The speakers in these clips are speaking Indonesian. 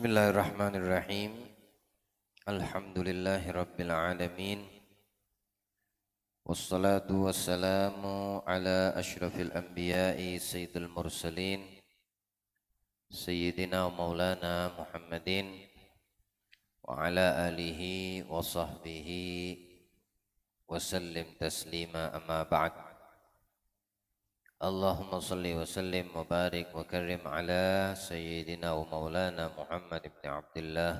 بسم الله الرحمن الرحيم الحمد لله رب العالمين والصلاة والسلام على أشرف الأنبياء سيد المرسلين سيدنا ومولانا محمدين وعلى آله وصحبه وسلم تسليما أما بعد اللهم صل وسلم وبارك وكرم على سيدنا ومولانا محمد بن عبد الله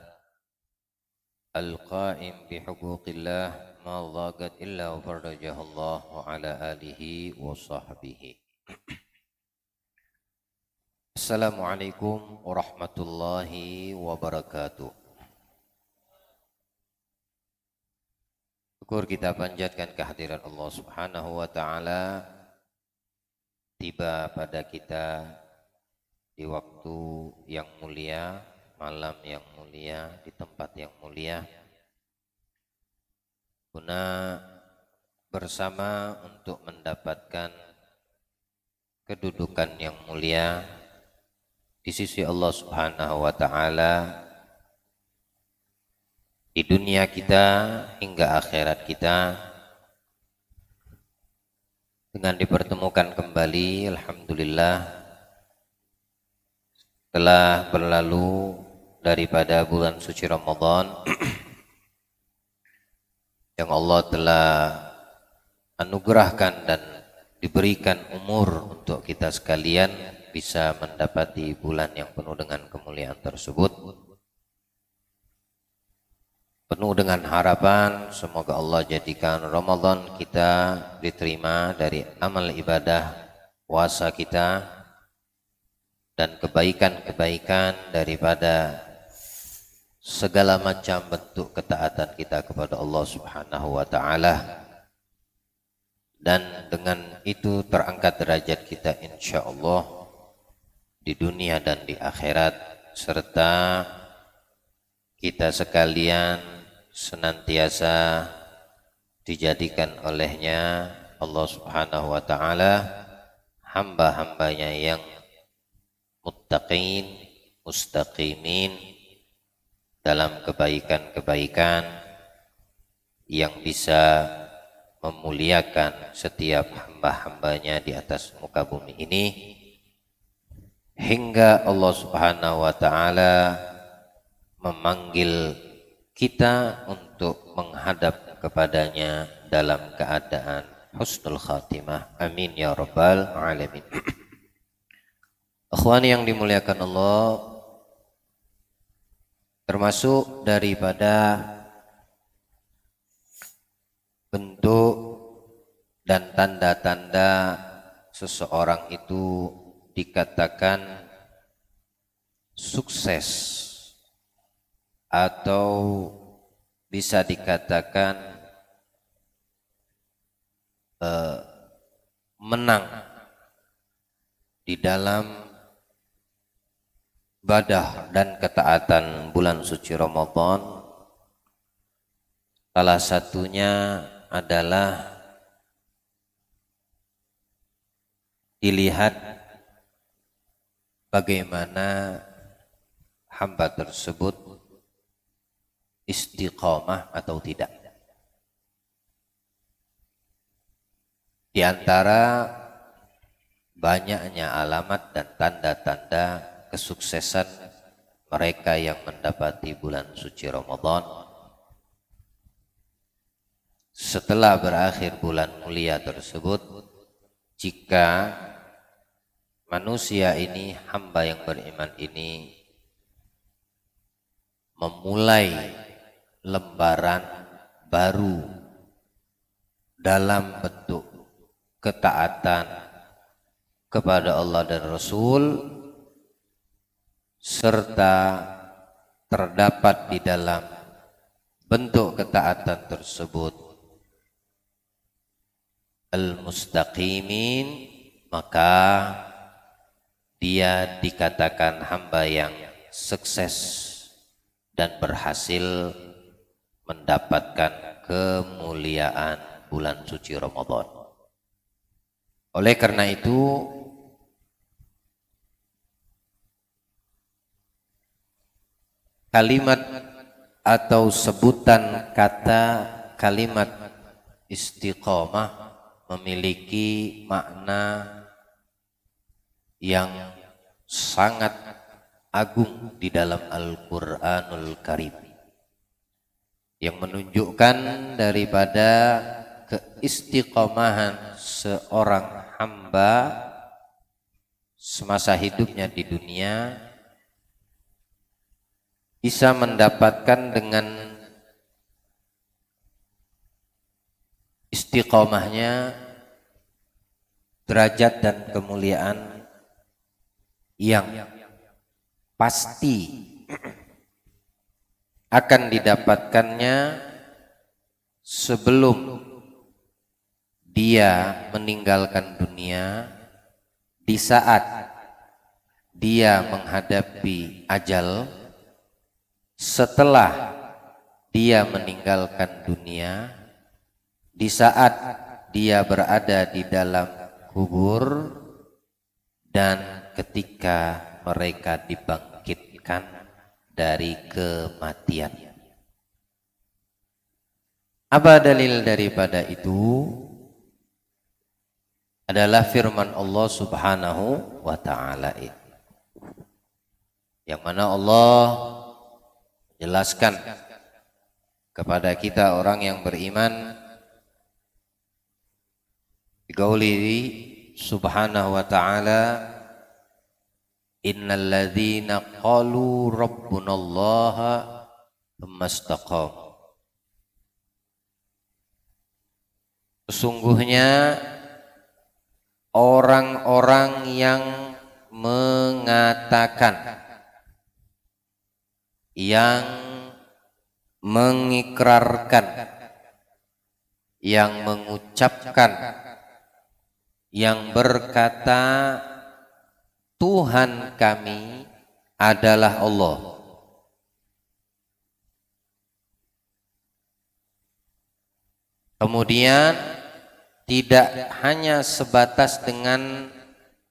القائم بحقوق الله ما ضاقت إلا وفرجها الله وعلى آله وصحبه السلام عليكم ورحمة الله وبركاته Syukur kita panjatkan kehadiran Allah Subhanahu wa taala tiba pada kita di waktu yang mulia, malam yang mulia, di tempat yang mulia. Guna bersama untuk mendapatkan kedudukan yang mulia di sisi Allah Subhanahu wa taala di dunia kita hingga akhirat kita dengan dipertemukan kembali Alhamdulillah telah berlalu daripada bulan suci Ramadan yang Allah telah anugerahkan dan diberikan umur untuk kita sekalian bisa mendapati bulan yang penuh dengan kemuliaan tersebut penuh dengan harapan semoga Allah jadikan Ramadan kita diterima dari amal ibadah puasa kita dan kebaikan-kebaikan daripada segala macam bentuk ketaatan kita kepada Allah Subhanahu wa taala dan dengan itu terangkat derajat kita insya Allah di dunia dan di akhirat serta kita sekalian senantiasa dijadikan olehnya Allah Subhanahu wa taala hamba-hambanya yang muttaqin, mustaqimin dalam kebaikan-kebaikan yang bisa memuliakan setiap hamba-hambanya di atas muka bumi ini hingga Allah Subhanahu wa taala memanggil kita untuk menghadap kepadanya dalam keadaan husnul khatimah. Amin ya rabbal alamin. Akhwani yang dimuliakan Allah termasuk daripada bentuk dan tanda-tanda seseorang itu dikatakan sukses atau bisa dikatakan eh, menang di dalam badah dan ketaatan bulan suci Ramadan salah satunya adalah dilihat bagaimana hamba tersebut istiqomah atau tidak. Di antara banyaknya alamat dan tanda-tanda kesuksesan mereka yang mendapati bulan suci Ramadan setelah berakhir bulan mulia tersebut jika manusia ini hamba yang beriman ini memulai lembaran baru dalam bentuk ketaatan kepada Allah dan Rasul serta terdapat di dalam bentuk ketaatan tersebut al-mustaqimin maka dia dikatakan hamba yang sukses dan berhasil mendapatkan kemuliaan bulan suci Ramadan. Oleh karena itu, kalimat atau sebutan kata kalimat istiqomah memiliki makna yang sangat agung di dalam Al-Quranul Karim yang menunjukkan daripada keistiqomahan seorang hamba semasa hidupnya di dunia bisa mendapatkan dengan istiqomahnya derajat dan kemuliaan yang pasti akan didapatkannya sebelum dia meninggalkan dunia di saat dia menghadapi ajal setelah dia meninggalkan dunia di saat dia berada di dalam kubur dan ketika mereka dibangkitkan dari kematian. Apa dalil daripada itu? Adalah firman Allah Subhanahu wa taala Yang mana Allah jelaskan kepada kita orang yang beriman Bigauli subhanahu wa ta'ala Innalladzina qalu rabbunallaha thumma istaqamu. Sesungguhnya orang-orang yang mengatakan yang mengikrarkan yang mengucapkan yang berkata Tuhan kami adalah Allah. Kemudian tidak hanya sebatas dengan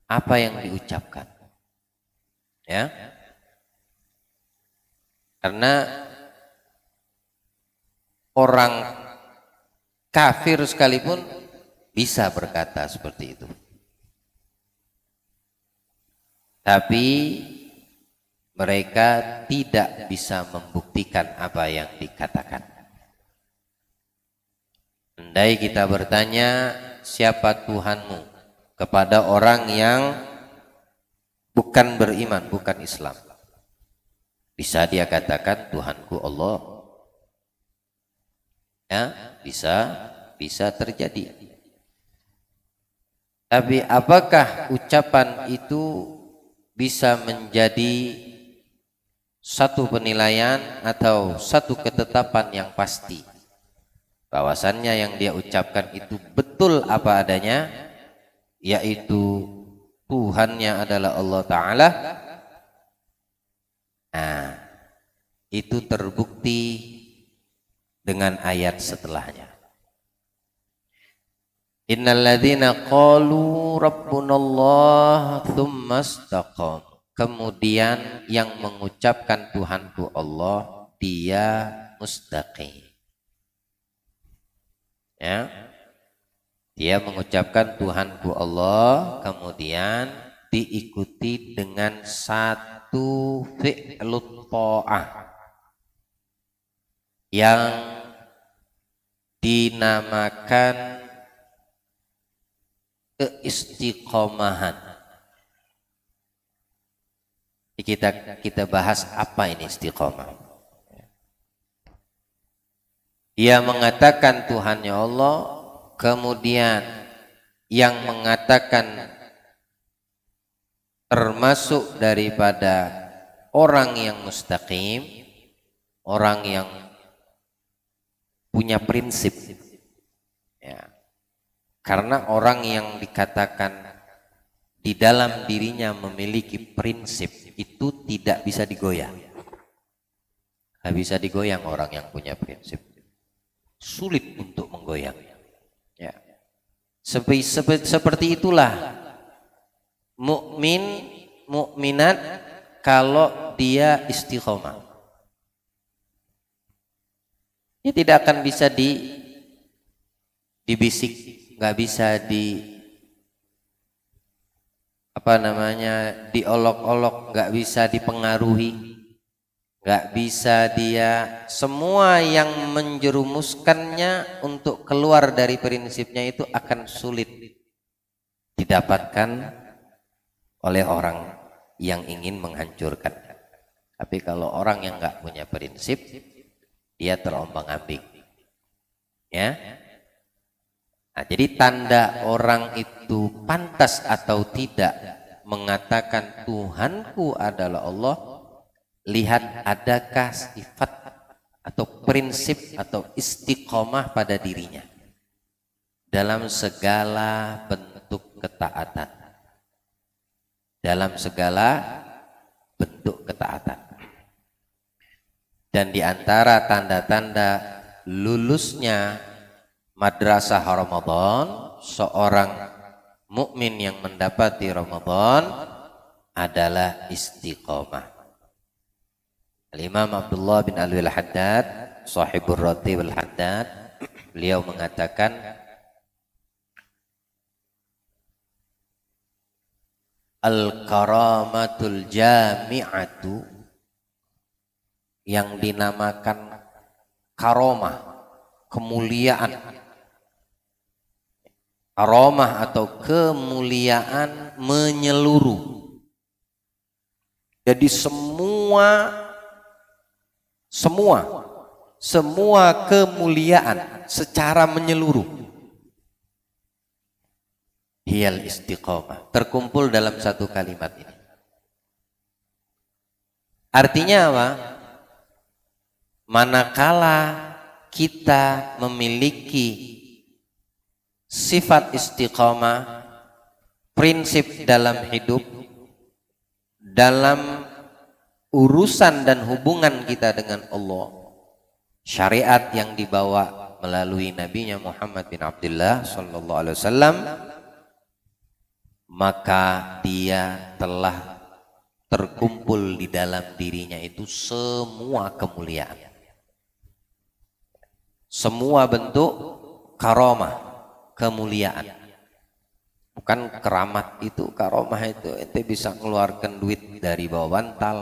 apa yang diucapkan. Ya. Karena orang kafir sekalipun bisa berkata seperti itu. Tapi mereka tidak bisa membuktikan apa yang dikatakan. Andai kita bertanya siapa Tuhanmu kepada orang yang bukan beriman, bukan Islam. Bisa dia katakan Tuhanku Allah. Ya, bisa bisa terjadi. Tapi apakah ucapan itu bisa menjadi satu penilaian atau satu ketetapan yang pasti bahwasannya yang dia ucapkan itu betul apa adanya yaitu Tuhannya adalah Allah Ta'ala nah, itu terbukti dengan ayat setelahnya Innalladzina qalu rabbunallah thumma istaqam. Kemudian yang mengucapkan Tuhanku Allah, dia mustaqim. Ya. Dia mengucapkan Tuhanku Allah, kemudian diikuti dengan satu fi'lut ta'ah yang dinamakan keistiqomahan. Kita kita bahas apa ini istiqomah. Ia mengatakan Tuhannya Allah, kemudian yang mengatakan termasuk daripada orang yang mustaqim, orang yang punya prinsip karena orang yang dikatakan di dalam dirinya memiliki prinsip itu tidak bisa digoyang. Tidak bisa digoyang orang yang punya prinsip. Sulit untuk menggoyang. Ya. Seperti, seperti itulah mukmin mukminat kalau dia istiqomah. Dia tidak akan bisa di dibisik nggak bisa di apa namanya diolok-olok nggak bisa dipengaruhi nggak bisa dia semua yang menjerumuskannya untuk keluar dari prinsipnya itu akan sulit didapatkan oleh orang yang ingin menghancurkan tapi kalau orang yang nggak punya prinsip dia terombang ambing ya Nah, jadi tanda orang itu pantas atau tidak mengatakan Tuhanku adalah Allah, lihat adakah sifat atau prinsip atau istiqomah pada dirinya dalam segala bentuk ketaatan. Dalam segala bentuk ketaatan. Dan di antara tanda-tanda lulusnya madrasah Ramadan, seorang mukmin yang mendapati Ramadan adalah istiqomah. Al-Imam Abdullah bin Alwi al-Haddad, sahibur Rati al-Haddad, beliau mengatakan Al-karamatul jami'atu yang dinamakan karomah, kemuliaan Aromah atau kemuliaan menyeluruh. Jadi semua semua semua kemuliaan secara menyeluruh hiyal istiqomah terkumpul dalam satu kalimat ini artinya apa manakala kita memiliki sifat istiqomah, prinsip dalam hidup, dalam urusan dan hubungan kita dengan Allah. Syariat yang dibawa melalui nabinya Muhammad bin Abdullah sallallahu alaihi wasallam maka dia telah terkumpul di dalam dirinya itu semua kemuliaan. Semua bentuk karomah kemuliaan bukan keramat itu karomah itu ente bisa mengeluarkan duit dari bawah bantal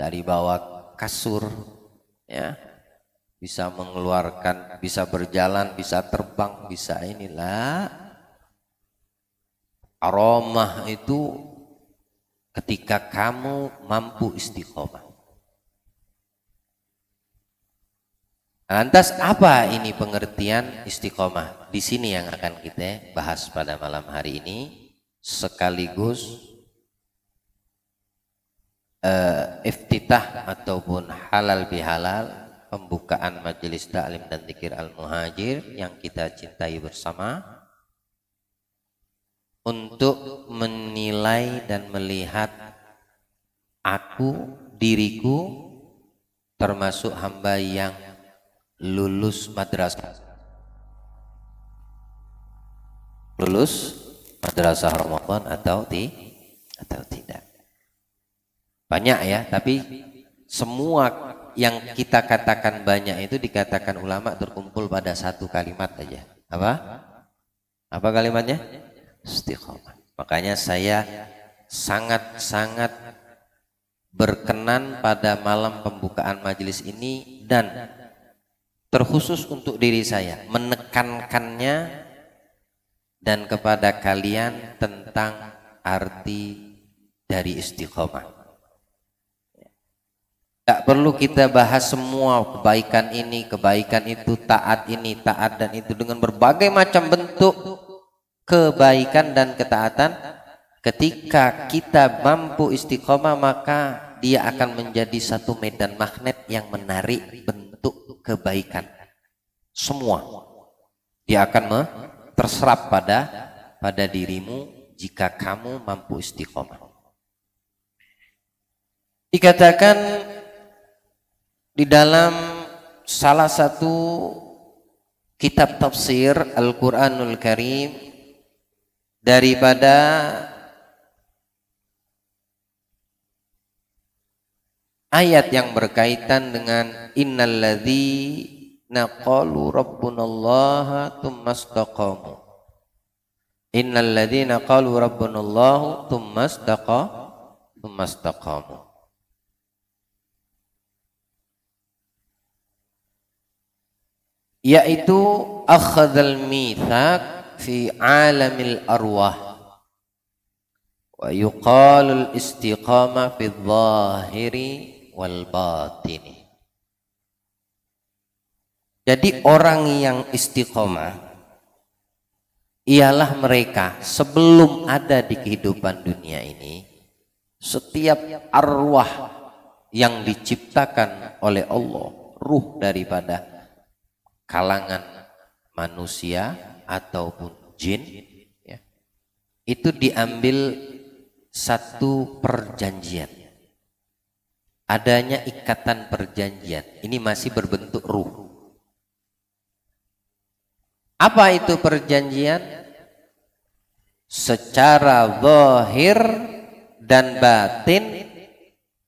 dari bawah kasur ya bisa mengeluarkan bisa berjalan bisa terbang bisa inilah aromah itu ketika kamu mampu istiqomah Lantas apa ini pengertian istiqomah? Di sini yang akan kita bahas pada malam hari ini sekaligus uh, iftitah ataupun halal bihalal pembukaan majelis taklim dan zikir al-muhajir yang kita cintai bersama untuk menilai dan melihat aku diriku termasuk hamba yang lulus madrasah lulus madrasah Ramadan atau ti atau tidak banyak ya tapi semua yang kita katakan banyak itu dikatakan ulama terkumpul pada satu kalimat aja apa apa kalimatnya istiqomah makanya saya sangat-sangat berkenan pada malam pembukaan majelis ini dan terkhusus untuk diri saya menekankannya dan kepada kalian tentang arti dari istiqomah tak perlu kita bahas semua kebaikan ini kebaikan itu taat ini taat dan itu dengan berbagai macam bentuk kebaikan dan ketaatan ketika kita mampu istiqomah maka dia akan menjadi satu medan magnet yang menarik bentuk bentuk kebaikan. Semua dia akan terserap pada pada dirimu jika kamu mampu istiqomah. Dikatakan di dalam salah satu kitab tafsir Al-Qur'anul Karim daripada ayat yang berkaitan dengan innalladzina naqalu rabbunallaha tsummastaqamu. Innalladzina naqalu rabbunallahu tsummastaqa tsumastaqamu. yaitu akhadzal mithaq fi alamil arwah wa al istiqamah fi dhahiri wal batini. Jadi orang yang istiqomah ialah mereka sebelum ada di kehidupan dunia ini setiap arwah yang diciptakan oleh Allah ruh daripada kalangan manusia ataupun jin ya, itu diambil satu perjanjian adanya ikatan perjanjian. Ini masih berbentuk ruh. Apa itu perjanjian? Secara zahir dan batin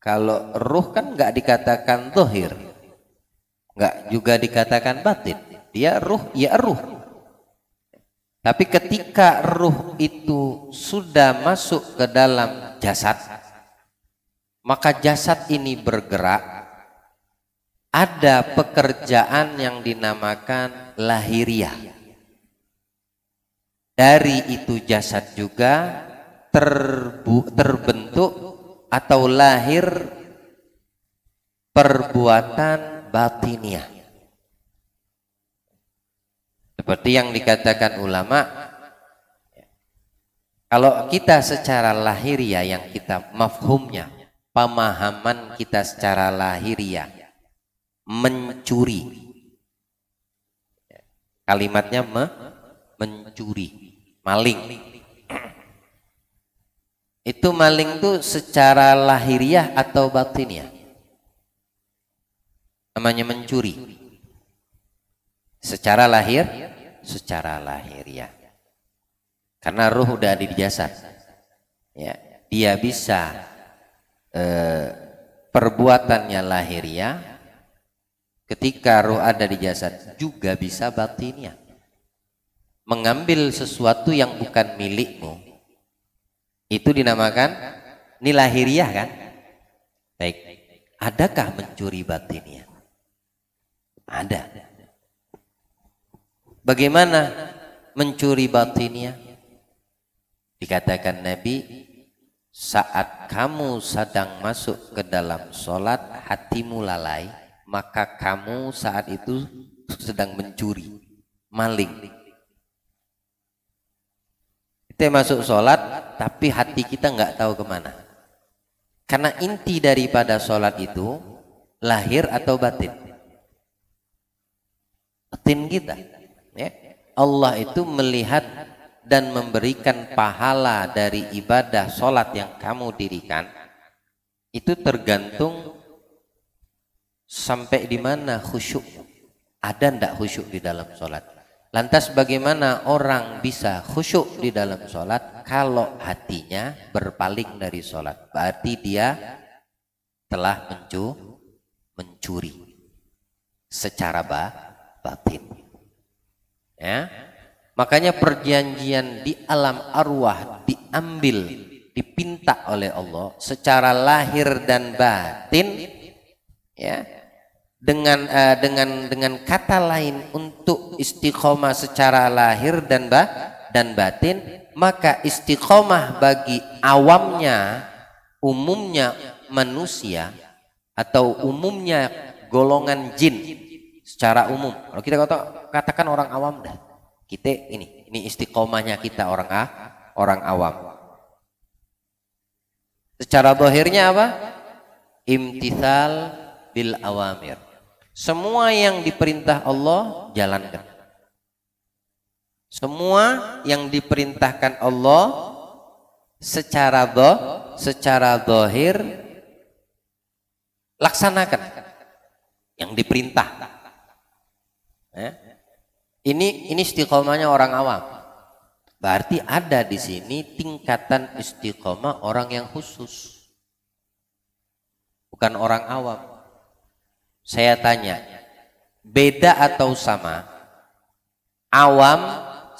kalau ruh kan nggak dikatakan zahir. nggak juga dikatakan batin. Dia ruh, ya ruh. Tapi ketika ruh itu sudah masuk ke dalam jasad, maka jasad ini bergerak ada pekerjaan yang dinamakan lahiriah dari itu jasad juga terbu terbentuk atau lahir perbuatan batiniah seperti yang dikatakan ulama kalau kita secara lahiriah yang kita mafhumnya pemahaman kita secara lahiriah mencuri kalimatnya me, mencuri maling itu maling itu secara lahiriah atau batiniah namanya mencuri secara lahir secara lahiriah karena ruh udah ada di jasad ya dia bisa Eh, perbuatannya lahiriah ketika roh ada di jasad juga bisa batinnya mengambil sesuatu yang bukan milikmu itu dinamakan nilai lahiriah kan baik adakah mencuri batinnya ada bagaimana mencuri batinnya dikatakan Nabi saat kamu sedang masuk ke dalam sholat hatimu lalai maka kamu saat itu sedang mencuri maling kita masuk sholat tapi hati kita nggak tahu kemana karena inti daripada sholat itu lahir atau batin batin kita ya. Allah itu melihat dan memberikan pahala dari ibadah sholat yang kamu dirikan itu tergantung sampai di mana khusyuk ada ndak khusyuk di dalam sholat lantas bagaimana orang bisa khusyuk di dalam sholat kalau hatinya berpaling dari sholat berarti dia telah mencu mencuri secara ba batin ya Makanya perjanjian di alam arwah diambil, dipinta oleh Allah secara lahir dan batin ya dengan uh, dengan dengan kata lain untuk istiqomah secara lahir dan ba dan batin maka istiqomah bagi awamnya umumnya manusia atau umumnya golongan jin secara umum kalau kita katakan orang awam dah kita ini, ini istiqomahnya kita orang ah, orang awam. Secara dohirnya apa? Imtithal bil awamir. Semua yang diperintah Allah jalankan. Semua yang diperintahkan Allah secara do, secara dohir laksanakan yang diperintah. Ya. Ini ini istiqomahnya orang awam. Berarti ada di sini tingkatan istiqomah orang yang khusus. Bukan orang awam. Saya tanya, beda atau sama? Awam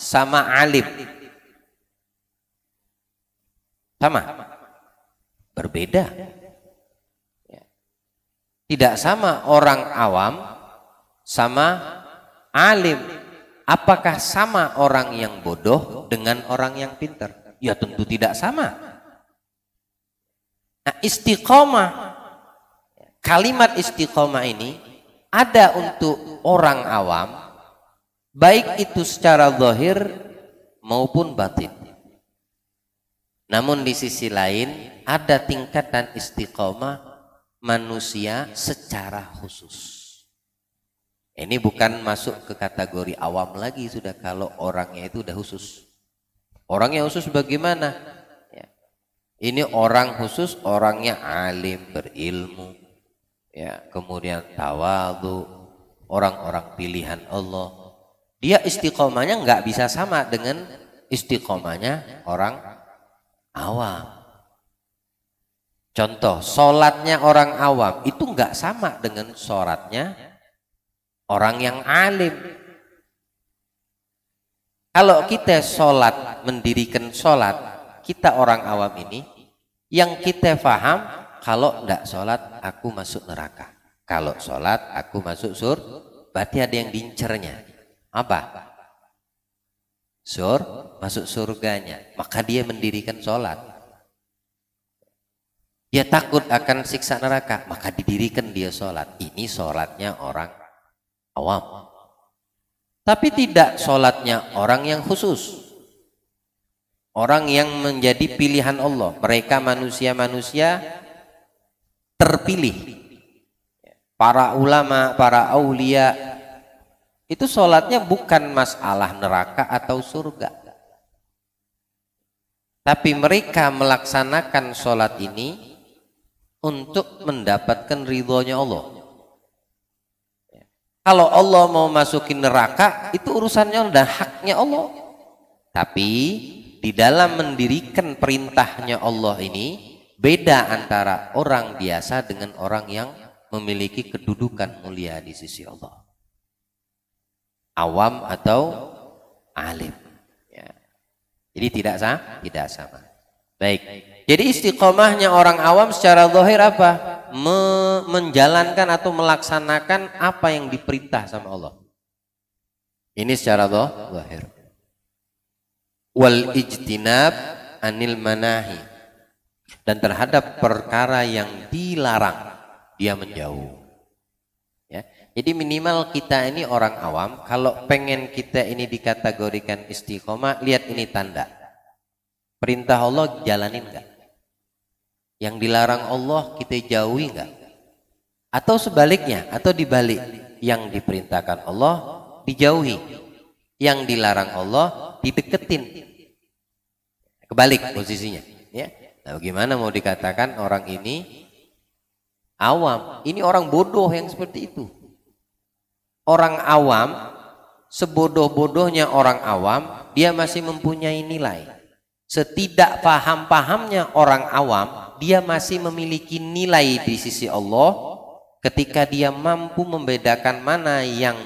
sama alim. Sama. Berbeda. Tidak sama orang awam sama alim apakah sama orang yang bodoh dengan orang yang pintar? Ya tentu tidak sama. Nah istiqomah, kalimat istiqomah ini ada untuk orang awam, baik itu secara zahir maupun batin. Namun di sisi lain ada tingkatan istiqomah manusia secara khusus. Ini bukan masuk ke kategori awam lagi sudah kalau orangnya itu udah khusus. Orangnya khusus bagaimana? Ya. Ini orang khusus orangnya alim berilmu, ya kemudian tawadu, orang-orang pilihan Allah. Dia istiqomahnya nggak bisa sama dengan istiqomahnya orang awam. Contoh, sholatnya orang awam itu nggak sama dengan sholatnya orang yang alim. Kalau kita sholat, mendirikan sholat, kita orang awam ini, yang kita faham, kalau tidak sholat, aku masuk neraka. Kalau sholat, aku masuk sur, berarti ada yang dincernya Apa? Sur, masuk surganya. Maka dia mendirikan sholat. Dia takut akan siksa neraka, maka didirikan dia sholat. Ini sholatnya orang awam. Tapi tidak sholatnya orang yang khusus. Orang yang menjadi pilihan Allah. Mereka manusia-manusia terpilih. Para ulama, para aulia. Itu sholatnya bukan masalah neraka atau surga. Tapi mereka melaksanakan sholat ini untuk mendapatkan ridhonya Allah. Kalau Allah mau masukin neraka, itu urusannya udah haknya Allah. Tapi di dalam mendirikan perintahnya Allah ini beda antara orang biasa dengan orang yang memiliki kedudukan mulia di sisi Allah. Awam atau alim. Ya. Jadi tidak sama, tidak sama. Baik. Jadi istiqomahnya orang awam secara zahir apa? me menjalankan atau melaksanakan apa yang diperintah sama Allah. Ini secara zahir. Wal ijtinab anil manahi dan terhadap perkara yang dilarang dia menjauh. Ya. Jadi minimal kita ini orang awam kalau pengen kita ini dikategorikan istiqomah lihat ini tanda. Perintah Allah jalanin enggak? Yang dilarang Allah kita jauhi nggak? Atau sebaliknya, atau dibalik, yang diperintahkan Allah dijauhi, yang dilarang Allah dideketin. Kebalik posisinya, ya. Nah, bagaimana mau dikatakan orang ini awam? Ini orang bodoh yang seperti itu. Orang awam sebodoh-bodohnya orang awam, dia masih mempunyai nilai. Setidak paham-pahamnya orang awam, dia masih memiliki nilai di sisi Allah ketika dia mampu membedakan mana yang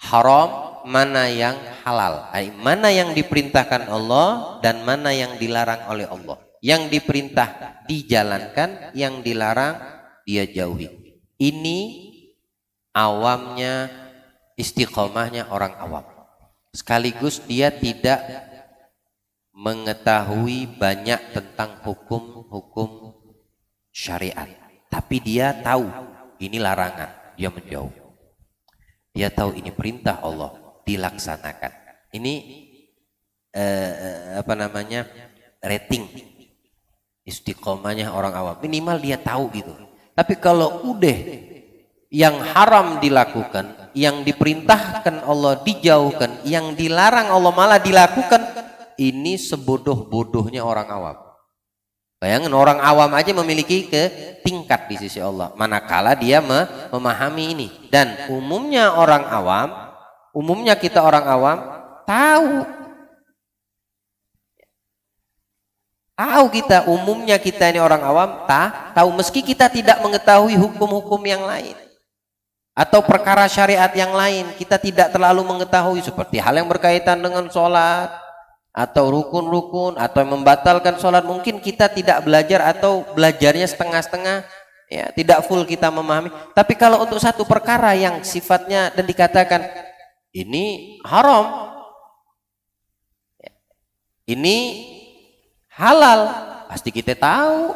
haram, mana yang halal. Mana yang diperintahkan Allah dan mana yang dilarang oleh Allah. Yang diperintah dijalankan, yang dilarang dia jauhi. Ini awamnya istiqomahnya orang awam. Sekaligus dia tidak mengetahui banyak tentang hukum-hukum syariat. Tapi dia tahu ini larangan, dia menjauh. Dia tahu ini perintah Allah, dilaksanakan. Ini eh, apa namanya rating istiqomahnya orang awam. Minimal dia tahu gitu. Tapi kalau udah yang haram dilakukan, yang diperintahkan Allah dijauhkan, yang dilarang Allah malah dilakukan, ini sebodoh-bodohnya orang awam. Bayangkan orang awam aja memiliki ke tingkat di sisi Allah. Manakala dia memahami ini. Dan umumnya orang awam, umumnya kita orang awam tahu. Tahu kita, umumnya kita ini orang awam ta, tahu meski kita tidak mengetahui hukum-hukum yang lain atau perkara syariat yang lain kita tidak terlalu mengetahui seperti hal yang berkaitan dengan sholat atau rukun-rukun atau membatalkan sholat mungkin kita tidak belajar atau belajarnya setengah-setengah ya tidak full kita memahami tapi kalau untuk satu perkara yang sifatnya dan dikatakan ini haram ya, ini halal pasti kita tahu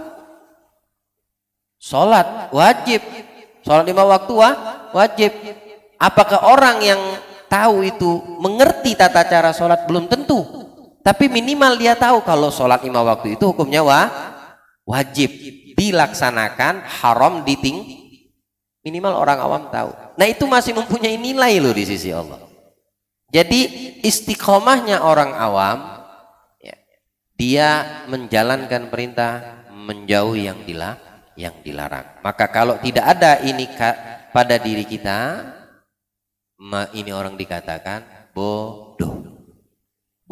sholat wajib sholat lima waktu wah, wajib apakah orang yang tahu itu mengerti tata cara sholat belum tentu tapi minimal dia tahu kalau sholat lima waktu itu hukumnya wa, wajib dilaksanakan, haram diting. Minimal orang awam tahu. Nah itu masih mempunyai nilai loh di sisi Allah. Jadi istiqomahnya orang awam, ya, dia menjalankan perintah, menjauh yang dilah yang dilarang. Maka kalau tidak ada ini pada diri kita, ini orang dikatakan bodoh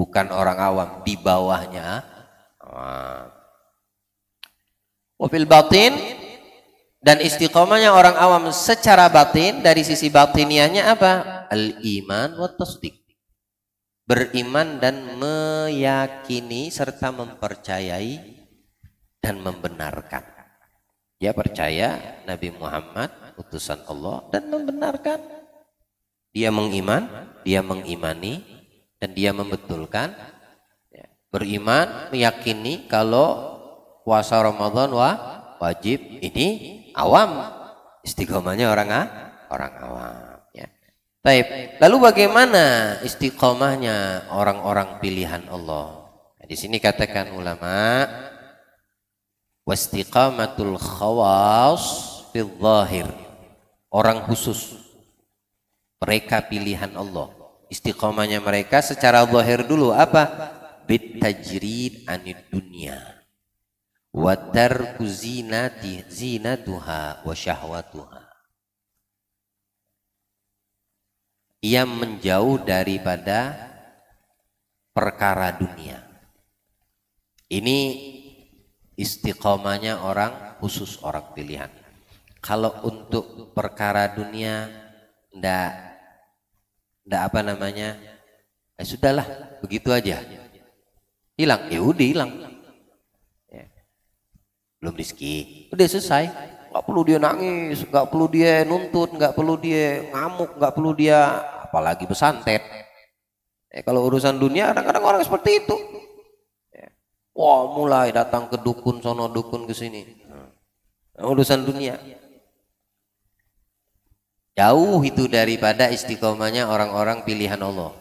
bukan orang awam di bawahnya wafil batin dan istiqomahnya orang awam secara batin dari sisi batiniahnya apa al iman wa tasdik beriman dan meyakini serta mempercayai dan membenarkan dia ya, percaya Nabi Muhammad utusan Allah dan membenarkan dia mengiman dia mengimani dan dia membetulkan ya, beriman meyakini kalau puasa Ramadan wa wajib ini awam istiqomahnya orang ah? orang awam ya. baik Lalu bagaimana istiqomahnya orang-orang pilihan Allah? Nah, di sini katakan ulama wastiqamatul khawas fil Orang khusus mereka pilihan Allah istiqomahnya mereka secara zahir dulu apa bit tajrid anid dunya wa tarku zinati zinatuha wa syahwatuha ia menjauh daripada perkara dunia ini istiqomahnya orang khusus orang pilihan kalau untuk perkara dunia ndak ndak apa namanya. eh, sudahlah, begitu aja. Hilang, ya udah hilang. Ya. Belum rezeki, udah selesai. nggak perlu dia nangis, nggak perlu dia nuntut, nggak perlu dia ngamuk, nggak perlu dia apalagi pesantet Eh, ya, kalau urusan dunia kadang-kadang orang seperti itu. Wah mulai datang ke dukun sono dukun ke sini. Hmm. urusan dunia Jauh itu daripada istiqomahnya orang-orang pilihan Allah.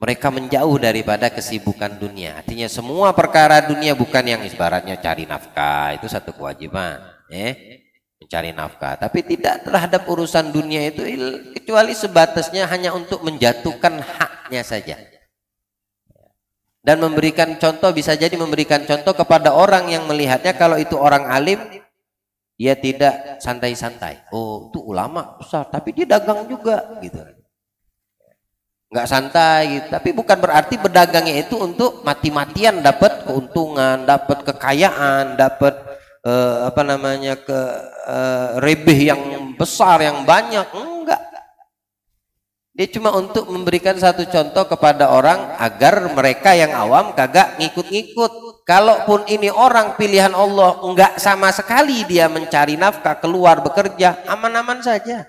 Mereka menjauh daripada kesibukan dunia. Artinya semua perkara dunia bukan yang ibaratnya cari nafkah. Itu satu kewajiban. Eh? Mencari nafkah. Tapi tidak terhadap urusan dunia itu kecuali sebatasnya hanya untuk menjatuhkan haknya saja dan memberikan contoh bisa jadi memberikan contoh kepada orang yang melihatnya kalau itu orang alim dia ya tidak santai-santai. Oh, itu ulama besar, tapi dia dagang juga gitu. Nggak santai, gitu. tapi bukan berarti berdagangnya itu untuk mati-matian dapat keuntungan, dapat kekayaan, dapat uh, apa namanya ke uh, rebih yang besar, yang banyak. Enggak. Dia cuma untuk memberikan satu contoh kepada orang agar mereka yang awam kagak ngikut-ngikut Kalaupun ini orang pilihan Allah enggak sama sekali dia mencari nafkah, keluar bekerja, aman-aman saja.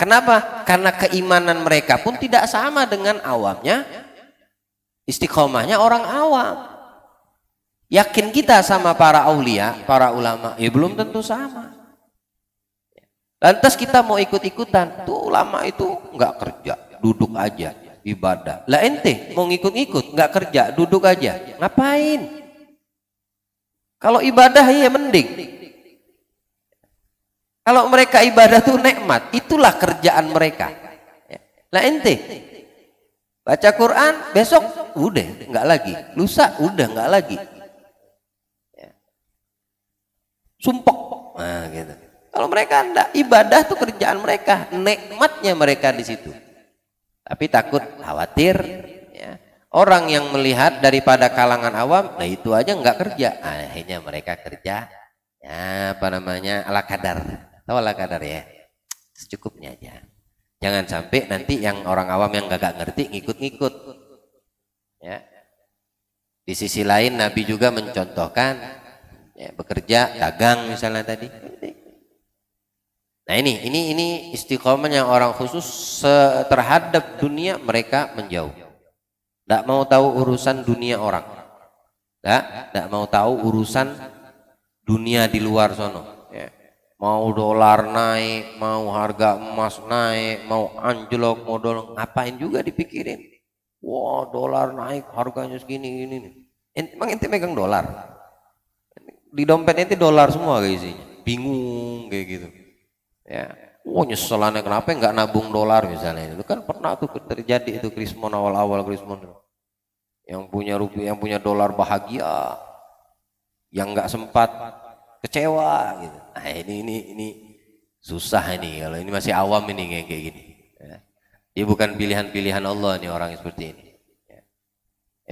Kenapa? Karena keimanan mereka pun tidak sama dengan awamnya. Istiqomahnya orang awam. Yakin kita sama para aulia, para ulama, ya belum tentu sama. Lantas kita mau ikut-ikutan, tuh ulama itu enggak kerja, duduk aja ibadah. Lah ente mau ngikut-ngikut, nggak kerja, duduk aja. Ngapain? Kalau ibadah ya mending. Kalau mereka ibadah tuh nikmat, itulah kerjaan mereka. Lah ente baca Quran besok udah nggak lagi, lusa udah nggak lagi. Sumpok, nah, gitu. Kalau mereka enggak ibadah tuh kerjaan mereka, nikmatnya mereka di situ. Tapi takut khawatir. Ya. Orang yang melihat daripada kalangan awam, nah itu aja nggak kerja. Akhirnya mereka kerja, ya apa namanya, ala kadar. Tahu ala kadar ya? Secukupnya aja. Jangan sampai nanti yang orang awam yang gak ngerti ngikut-ngikut. Ya. Di sisi lain Nabi juga mencontohkan ya, bekerja dagang misalnya tadi Nah ini, ini, ini istiqomahnya orang khusus terhadap dunia mereka menjauh. Tidak mau tahu urusan dunia orang. Tidak mau tahu urusan dunia di luar sana. Ya. Mau dolar naik, mau harga emas naik, mau anjlok, modal, ngapain juga dipikirin. Wah wow, dolar naik harganya segini ini. Emang ente megang dolar? Di dompet ente dolar semua kayak isinya. Bingung kayak gitu Ya. oh, nyeselannya kenapa nggak nabung dolar misalnya itu kan pernah tuh terjadi itu krismon awal-awal krismon yang punya rupiah yang punya dolar bahagia yang nggak sempat kecewa gitu nah ini ini ini susah ini kalau ini masih awam ini kayak kayak gini ya. dia bukan pilihan-pilihan Allah nih orang seperti ini ya.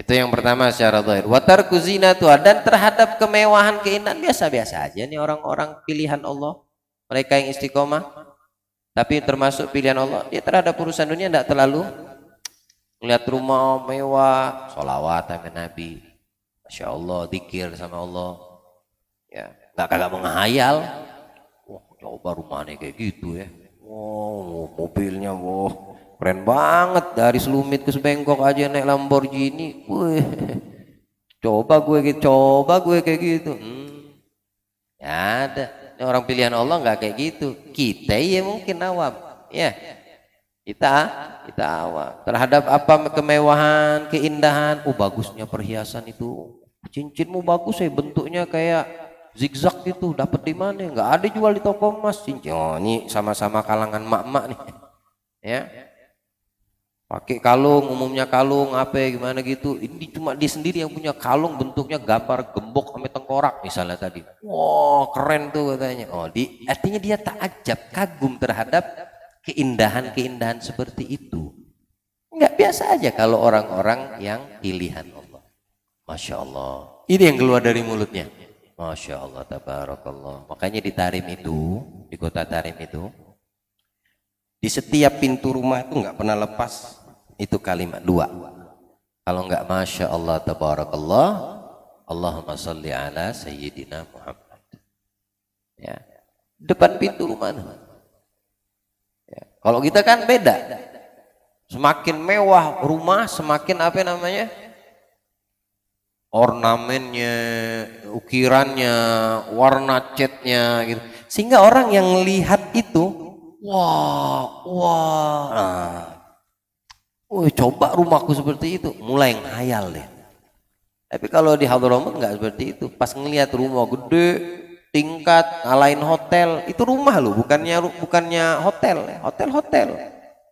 itu yang pertama secara zahir watar kuzina tuh dan terhadap kemewahan keindahan biasa-biasa aja nih orang-orang pilihan Allah mereka yang istiqomah tapi termasuk pilihan Allah ya terhadap urusan dunia tidak terlalu melihat rumah mewah sholawat sama Nabi Masya Allah dikir sama Allah ya nggak kagak menghayal wah coba rumahnya kayak gitu ya wow mobilnya wah keren banget dari Selumit ke Sebengkok aja naik Lamborghini wih coba gue coba gue kayak gitu hmm, ya ada orang pilihan Allah nggak kayak gitu kita ya mungkin awam ya kita kita awam terhadap apa kemewahan keindahan oh bagusnya perhiasan itu cincinmu bagus ya bentuknya kayak zigzag gitu dapat di mana nggak ada jual di toko emas cincin oh, ini sama-sama kalangan mak-mak nih ya pakai kalung umumnya kalung apa gimana gitu ini cuma dia sendiri yang punya kalung bentuknya gambar gembok sama tengkorak misalnya tadi wow keren tuh katanya oh di artinya dia tak ajab kagum terhadap keindahan-keindahan seperti itu nggak biasa aja kalau orang-orang yang pilihan Allah Masya Allah ini yang keluar dari mulutnya Masya Allah tabarakallah makanya di Tarim itu di kota Tarim itu di setiap pintu rumah itu nggak pernah lepas itu kalimat dua. Kalau enggak Masya Allah Tabarakallah, Allahumma salli ala Sayyidina Muhammad. Ya. Depan pintu rumah. Ya. Kalau kita kan beda. Semakin mewah rumah, semakin apa namanya? ornamennya, ukirannya, warna catnya gitu. Sehingga orang yang lihat itu wah, wah. Nah, Oh, coba rumahku seperti itu. Mulai ngayal deh. Tapi kalau di Hadramaut nggak seperti itu. Pas ngelihat rumah gede, tingkat, ngalahin hotel, itu rumah loh, bukannya bukannya hotel, hotel hotel.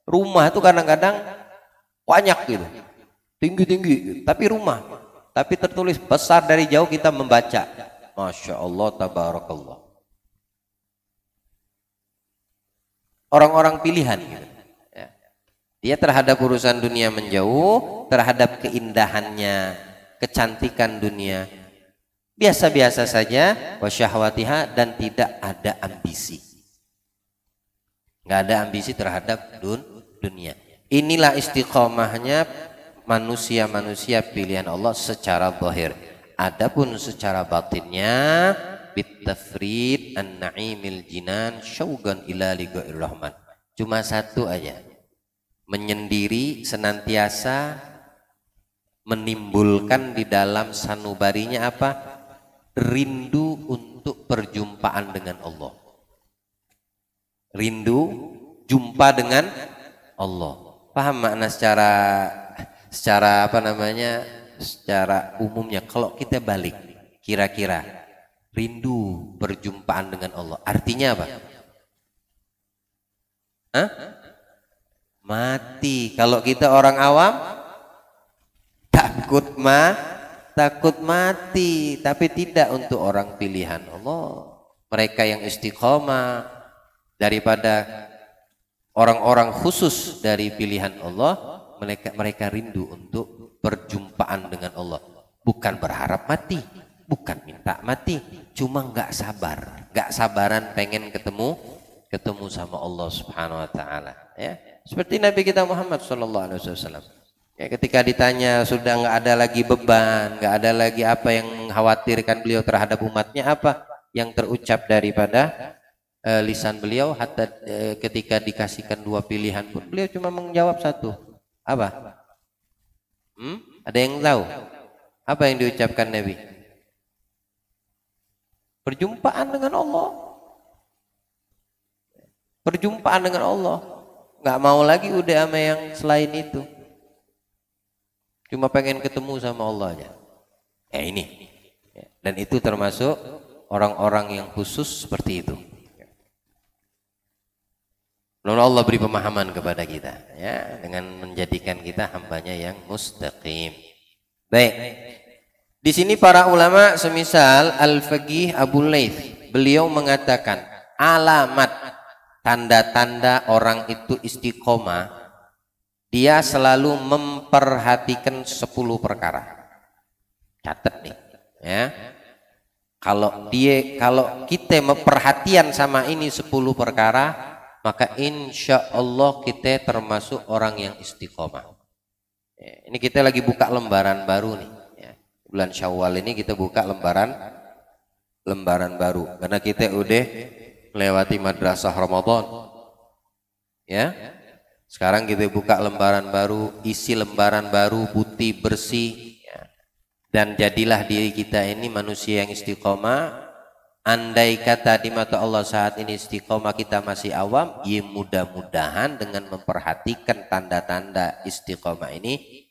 Rumah itu kadang-kadang banyak gitu. Tinggi-tinggi, gitu. tapi rumah. Tapi tertulis besar dari jauh kita membaca. Masya Allah, tabarakallah. Orang-orang pilihan gitu. Dia terhadap urusan dunia menjauh, terhadap keindahannya, kecantikan dunia. Biasa-biasa saja wasyahwatiha dan tidak ada ambisi. Tidak ada ambisi terhadap dun dunia. Inilah istiqomahnya manusia-manusia pilihan Allah secara bahir. Adapun secara batinnya bittafrid an-na'imil jinan syawgan ila ligair rahman. Cuma satu aja menyendiri senantiasa menimbulkan di dalam sanubarinya apa? Rindu untuk perjumpaan dengan Allah. Rindu jumpa dengan Allah. Paham makna secara secara apa namanya? Secara umumnya kalau kita balik kira-kira rindu perjumpaan dengan Allah. Artinya apa? Hah? mati. Kalau kita orang awam takut ma takut mati, tapi tidak untuk orang pilihan Allah. Mereka yang istiqomah daripada orang-orang khusus dari pilihan Allah, mereka mereka rindu untuk perjumpaan dengan Allah. Bukan berharap mati, bukan minta mati, cuma nggak sabar, nggak sabaran pengen ketemu ketemu sama Allah Subhanahu wa taala, ya. Seperti Nabi kita Muhammad Shallallahu Alaihi Wasallam. Ya, ketika ditanya sudah nggak ada lagi beban, nggak ada lagi apa yang khawatirkan beliau terhadap umatnya apa yang terucap daripada uh, lisan beliau hatta uh, ketika dikasihkan dua pilihan pun beliau cuma menjawab satu apa? Hmm? Ada yang tahu apa yang diucapkan Nabi? Perjumpaan dengan Allah. Perjumpaan dengan Allah nggak mau lagi udah sama yang selain itu cuma pengen ketemu sama Allah aja ya eh, ini dan itu termasuk orang-orang yang khusus seperti itu Lalu Allah beri pemahaman kepada kita ya dengan menjadikan kita hambanya yang mustaqim. Baik. Di sini para ulama semisal Al-Faqih Abu Layth beliau mengatakan alamat tanda-tanda orang itu istiqomah dia selalu memperhatikan sepuluh perkara catat nih ya kalau dia kalau kita memperhatian sama ini sepuluh perkara maka insya Allah kita termasuk orang yang istiqomah ya, ini kita lagi buka lembaran baru nih ya. bulan syawal ini kita buka lembaran lembaran baru karena kita udah melewati madrasah Ramadan. Ya. Sekarang kita buka lembaran baru, isi lembaran baru putih bersih ya. dan jadilah diri kita ini manusia yang istiqomah. Andai kata di mata Allah saat ini istiqomah kita masih awam, ya mudah-mudahan dengan memperhatikan tanda-tanda istiqomah ini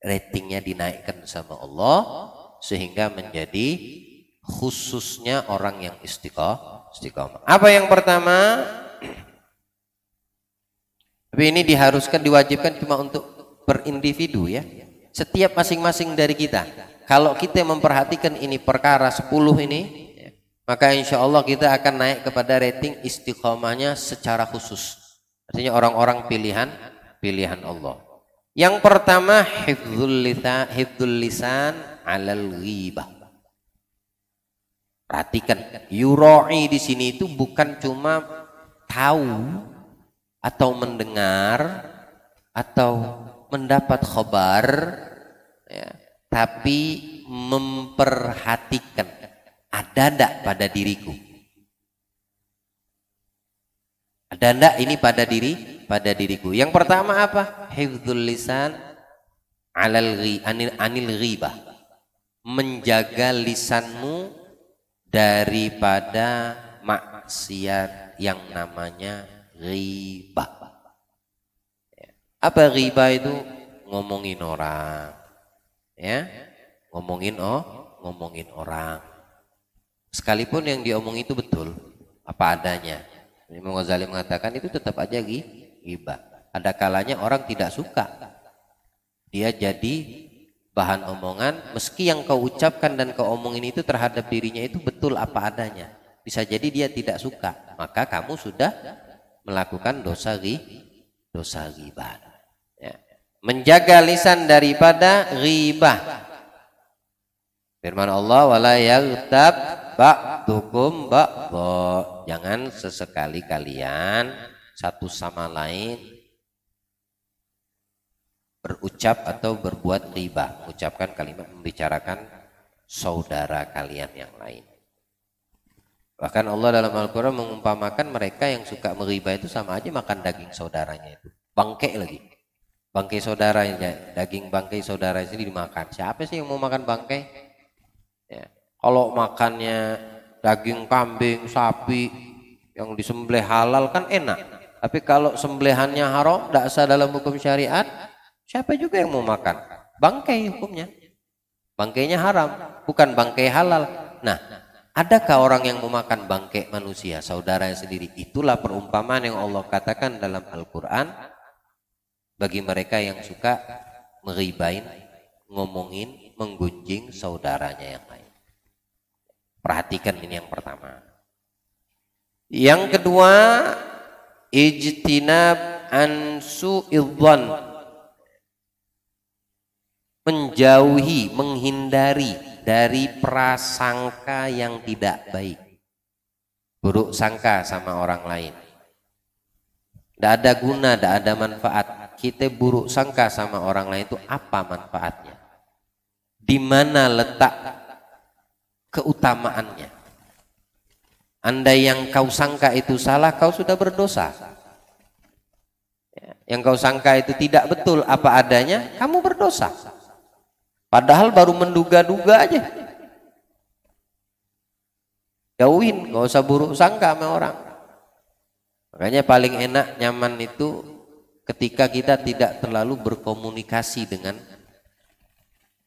ratingnya dinaikkan sama Allah sehingga menjadi khususnya orang yang istiqomah istiqomah. Apa yang pertama? Tapi ini diharuskan diwajibkan cuma untuk per individu ya. Setiap masing-masing dari kita. Kalau kita memperhatikan ini perkara 10 ini, maka insya Allah kita akan naik kepada rating istiqomahnya secara khusus. Artinya orang-orang pilihan, pilihan Allah. Yang pertama, hifdzul lisan alal ghibah Perhatikan, yuroi di sini itu bukan cuma tahu atau mendengar atau mendapat khobar ya, tapi memperhatikan ada ndak pada diriku ada ndak ini pada diri pada diriku yang pertama apa hifdzul lisan alal anil, anil riba. menjaga lisanmu daripada maksiat yang namanya riba. Ya. Apa riba itu? Ngomongin orang. Ya, ngomongin oh, ngomongin orang. Sekalipun yang diomong itu betul, apa adanya. Imam Ghazali mengatakan itu tetap aja riba. Ada kalanya orang tidak suka. Dia jadi bahan omongan meski yang kau ucapkan dan kau omongin itu terhadap dirinya itu betul apa adanya bisa jadi dia tidak suka maka kamu sudah melakukan dosa ri dosa riba ya. menjaga lisan daripada riba firman Allah wala yaghtab ba'dukum ba'dha jangan sesekali kalian satu sama lain berucap atau berbuat riba ucapkan kalimat membicarakan saudara kalian yang lain bahkan Allah dalam Al-Quran mengumpamakan mereka yang suka meriba itu sama aja makan daging saudaranya itu bangke lagi bangke saudaranya daging bangke saudara ini dimakan siapa sih yang mau makan bangke? ya. kalau makannya daging kambing sapi yang disembelih halal kan enak tapi kalau sembelihannya haram tidak sah dalam hukum syariat Siapa juga yang mau makan? Bangkai hukumnya. Bangkainya haram, bukan bangkai halal. Nah, adakah orang yang mau makan bangkai manusia, saudaranya sendiri? Itulah perumpamaan yang Allah katakan dalam Al-Quran bagi mereka yang suka meribain, ngomongin, menggunjing saudaranya yang lain. Perhatikan ini yang pertama. Yang kedua, ijtinab an su'idhan menjauhi, menghindari dari prasangka yang tidak baik. Buruk sangka sama orang lain. Tidak ada guna, tidak ada manfaat. Kita buruk sangka sama orang lain itu apa manfaatnya? Di mana letak keutamaannya? Anda yang kau sangka itu salah, kau sudah berdosa. Yang kau sangka itu tidak betul apa adanya, kamu berdosa. Padahal baru menduga-duga aja. Jauhin, nggak usah buruk sangka sama orang. Makanya paling enak nyaman itu ketika kita tidak terlalu berkomunikasi dengan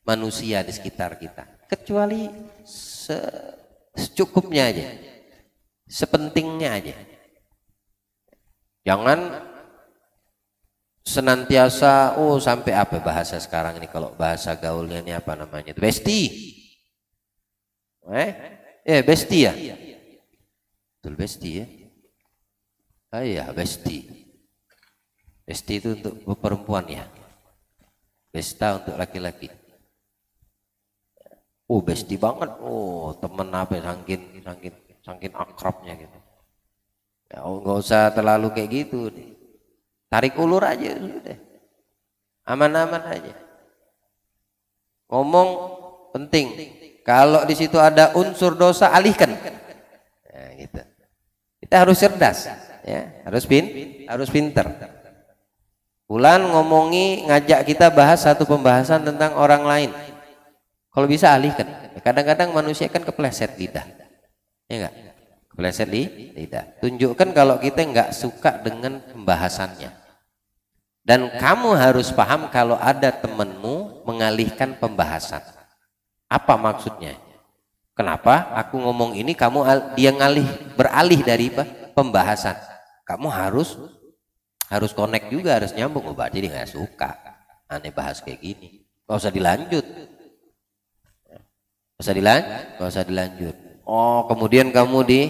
manusia di sekitar kita. Kecuali se secukupnya aja. Sepentingnya aja. Jangan senantiasa oh sampai apa bahasa sekarang ini kalau bahasa gaulnya ini apa namanya besti eh eh besti ya betul besti ya ah iya besti besti itu untuk perempuan ya besta untuk laki-laki oh besti banget oh temen apa ya? sangkin sangkin sangkin akrabnya gitu ya oh nggak usah terlalu kayak gitu nih Tarik ulur aja sudah. Aman-aman aja. Ngomong penting. Kalau di situ ada unsur dosa alihkan. Nah, gitu. Kita harus cerdas, ya. Harus pin, harus pinter. Bulan ngomongi ngajak kita bahas satu pembahasan tentang orang lain. Kalau bisa alihkan. Kadang-kadang manusia kan kepleset lidah. Ya enggak? Kepleset lidah. Tunjukkan kalau kita enggak suka dengan pembahasannya. Dan kamu harus paham kalau ada temanmu mengalihkan pembahasan. Apa maksudnya? Kenapa aku ngomong ini kamu dia ngalih beralih dari pembahasan. Kamu harus harus connect juga harus nyambung. Oh, jadi nggak suka. Aneh bahas kayak gini. Gak usah dilanjut. Gak usah dilanjut. Gak usah dilanjut. Oh kemudian kamu di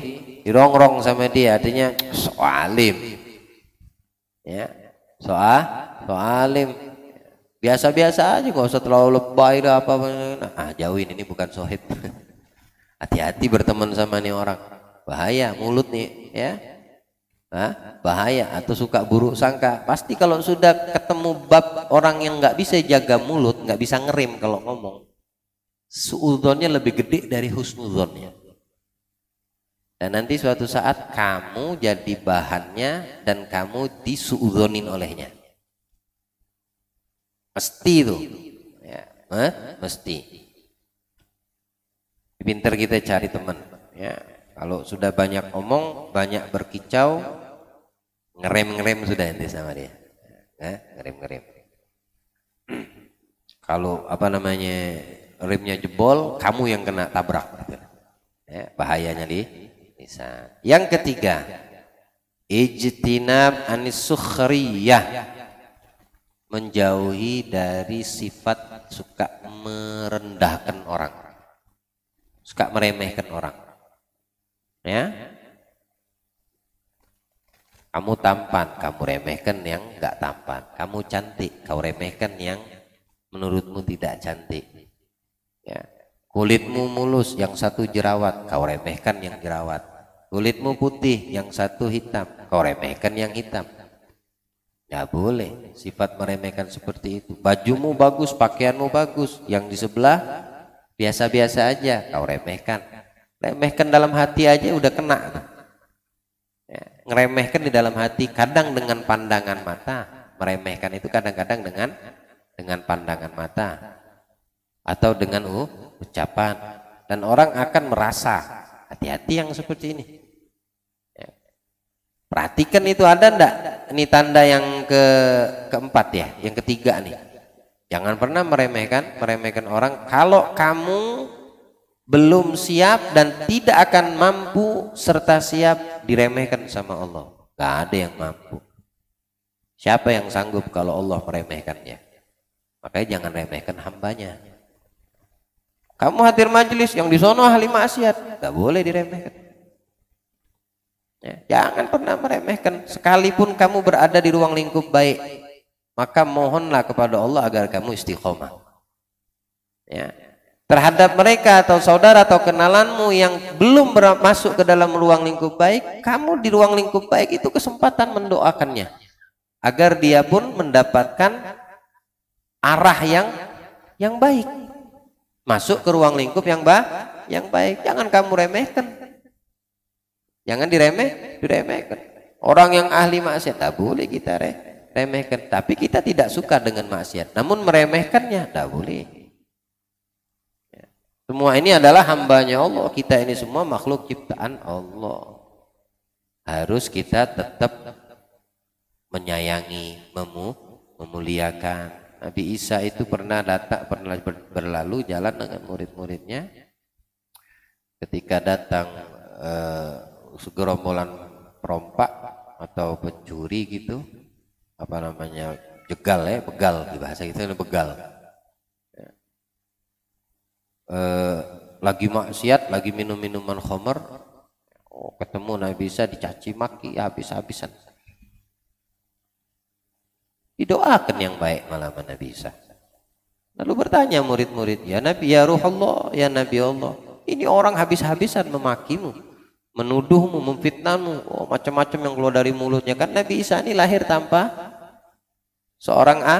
dirongrong sama dia artinya soalim. Ya, soal soalim biasa-biasa aja nggak usah terlalu lebay lah apa, apa nah, ah jauhin ini bukan sohib hati-hati berteman sama nih orang bahaya mulut nih ya Hah? bahaya atau suka buruk sangka pasti kalau sudah ketemu bab orang yang nggak bisa jaga mulut nggak bisa ngerim kalau ngomong suudonnya lebih gede dari husnuzonnya dan nanti suatu saat kamu jadi bahannya dan kamu disuudonin olehnya. Mesti itu. Ya. Hah? Eh? Mesti. Pinter kita cari teman. Ya. Kalau sudah banyak omong, banyak berkicau, ngerem-ngerem sudah nanti sama dia. Ya, eh? Ngerem-ngerem. Kalau apa namanya remnya jebol, kamu yang kena tabrak. Ya. Bahayanya di bisa Yang ketiga, ijtinab anisukhriyah menjauhi dari sifat suka merendahkan orang suka meremehkan orang ya kamu tampan kamu remehkan yang enggak tampan kamu cantik kau remehkan yang menurutmu tidak cantik ya kulitmu mulus yang satu jerawat kau remehkan yang jerawat kulitmu putih yang satu hitam kau remehkan yang hitam tidak boleh sifat meremehkan seperti itu bajumu bagus pakaianmu bagus yang di sebelah biasa-biasa aja kau remehkan remehkan dalam hati aja udah kena ya, ngeremehkan di dalam hati kadang dengan pandangan mata meremehkan itu kadang-kadang dengan dengan pandangan mata atau dengan uh, ucapan dan orang akan merasa hati-hati yang seperti ini Perhatikan itu ada ndak? Ini tanda yang ke keempat ya, yang ketiga nih. Jangan pernah meremehkan, meremehkan orang. Kalau kamu belum siap dan tidak akan mampu serta siap diremehkan sama Allah. Gak ada yang mampu. Siapa yang sanggup kalau Allah meremehkannya? Makanya jangan remehkan hambanya. Kamu hadir majelis yang di sono ahli maksiat, gak boleh diremehkan. Ya. jangan pernah meremehkan. Sekalipun kamu berada di ruang lingkup baik, maka mohonlah kepada Allah agar kamu istiqomah. Ya. Terhadap mereka atau saudara atau kenalanmu yang belum masuk ke dalam ruang lingkup baik, kamu di ruang lingkup baik itu kesempatan mendoakannya agar dia pun mendapatkan arah yang yang baik. Masuk ke ruang lingkup yang ba yang baik. Jangan kamu remehkan Jangan diremeh, diremehkan. Orang yang ahli maksiat tak boleh kita re, remehkan. Tapi kita tidak suka dengan maksiat. Namun meremehkannya tak boleh. Ya. Semua ini adalah hambanya Allah. Kita ini semua makhluk ciptaan Allah. Harus kita tetap menyayangi, memu, memuliakan. Nabi Isa itu pernah datang, pernah berlalu jalan dengan murid-muridnya. Ketika datang eh, segerombolan perompak atau pencuri gitu apa namanya jegal ya begal di bahasa kita ini begal e, lagi maksiat lagi minum minuman homer oh, ketemu nabi bisa dicaci maki habis-habisan didoakan yang baik malam Nabi bisa lalu bertanya murid-murid ya Nabi ya Ruh Allah ya Nabi Allah ini orang habis-habisan memakimu menuduhmu, memfitnahmu, oh, macam-macam yang keluar dari mulutnya. Kan Nabi Isa ini lahir tanpa seorang A,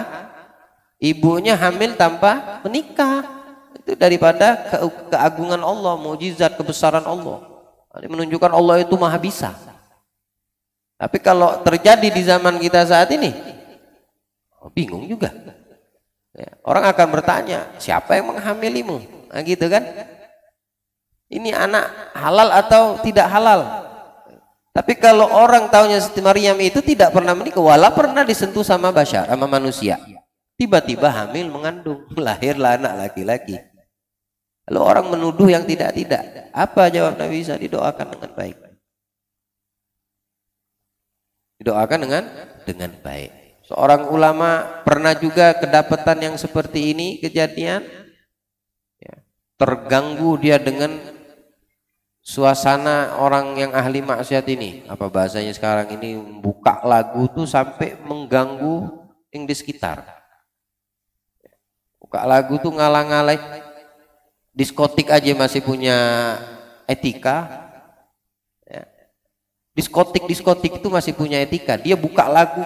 ibunya hamil tanpa menikah. Itu daripada ke keagungan Allah, mujizat, kebesaran Allah. Ini menunjukkan Allah itu maha bisa. Tapi kalau terjadi di zaman kita saat ini, oh, bingung juga. Ya, orang akan bertanya, siapa yang menghamilimu? Nah, gitu kan? ini anak halal atau tidak halal. Tapi kalau orang tahunya Siti Maryam itu tidak pernah menikah, wala pernah disentuh sama Bashar, sama manusia. Tiba-tiba hamil mengandung, lahirlah anak laki-laki. Lalu orang menuduh yang tidak-tidak. Apa jawab Nabi Isa? Didoakan dengan baik. Didoakan dengan dengan baik. Seorang ulama pernah juga kedapatan yang seperti ini kejadian. Ya. terganggu dia dengan suasana orang yang ahli maksiat ini apa bahasanya sekarang ini buka lagu tuh sampai mengganggu yang di sekitar buka lagu tuh ngalang-ngalai diskotik aja masih punya etika ya. diskotik diskotik itu masih punya etika dia buka lagu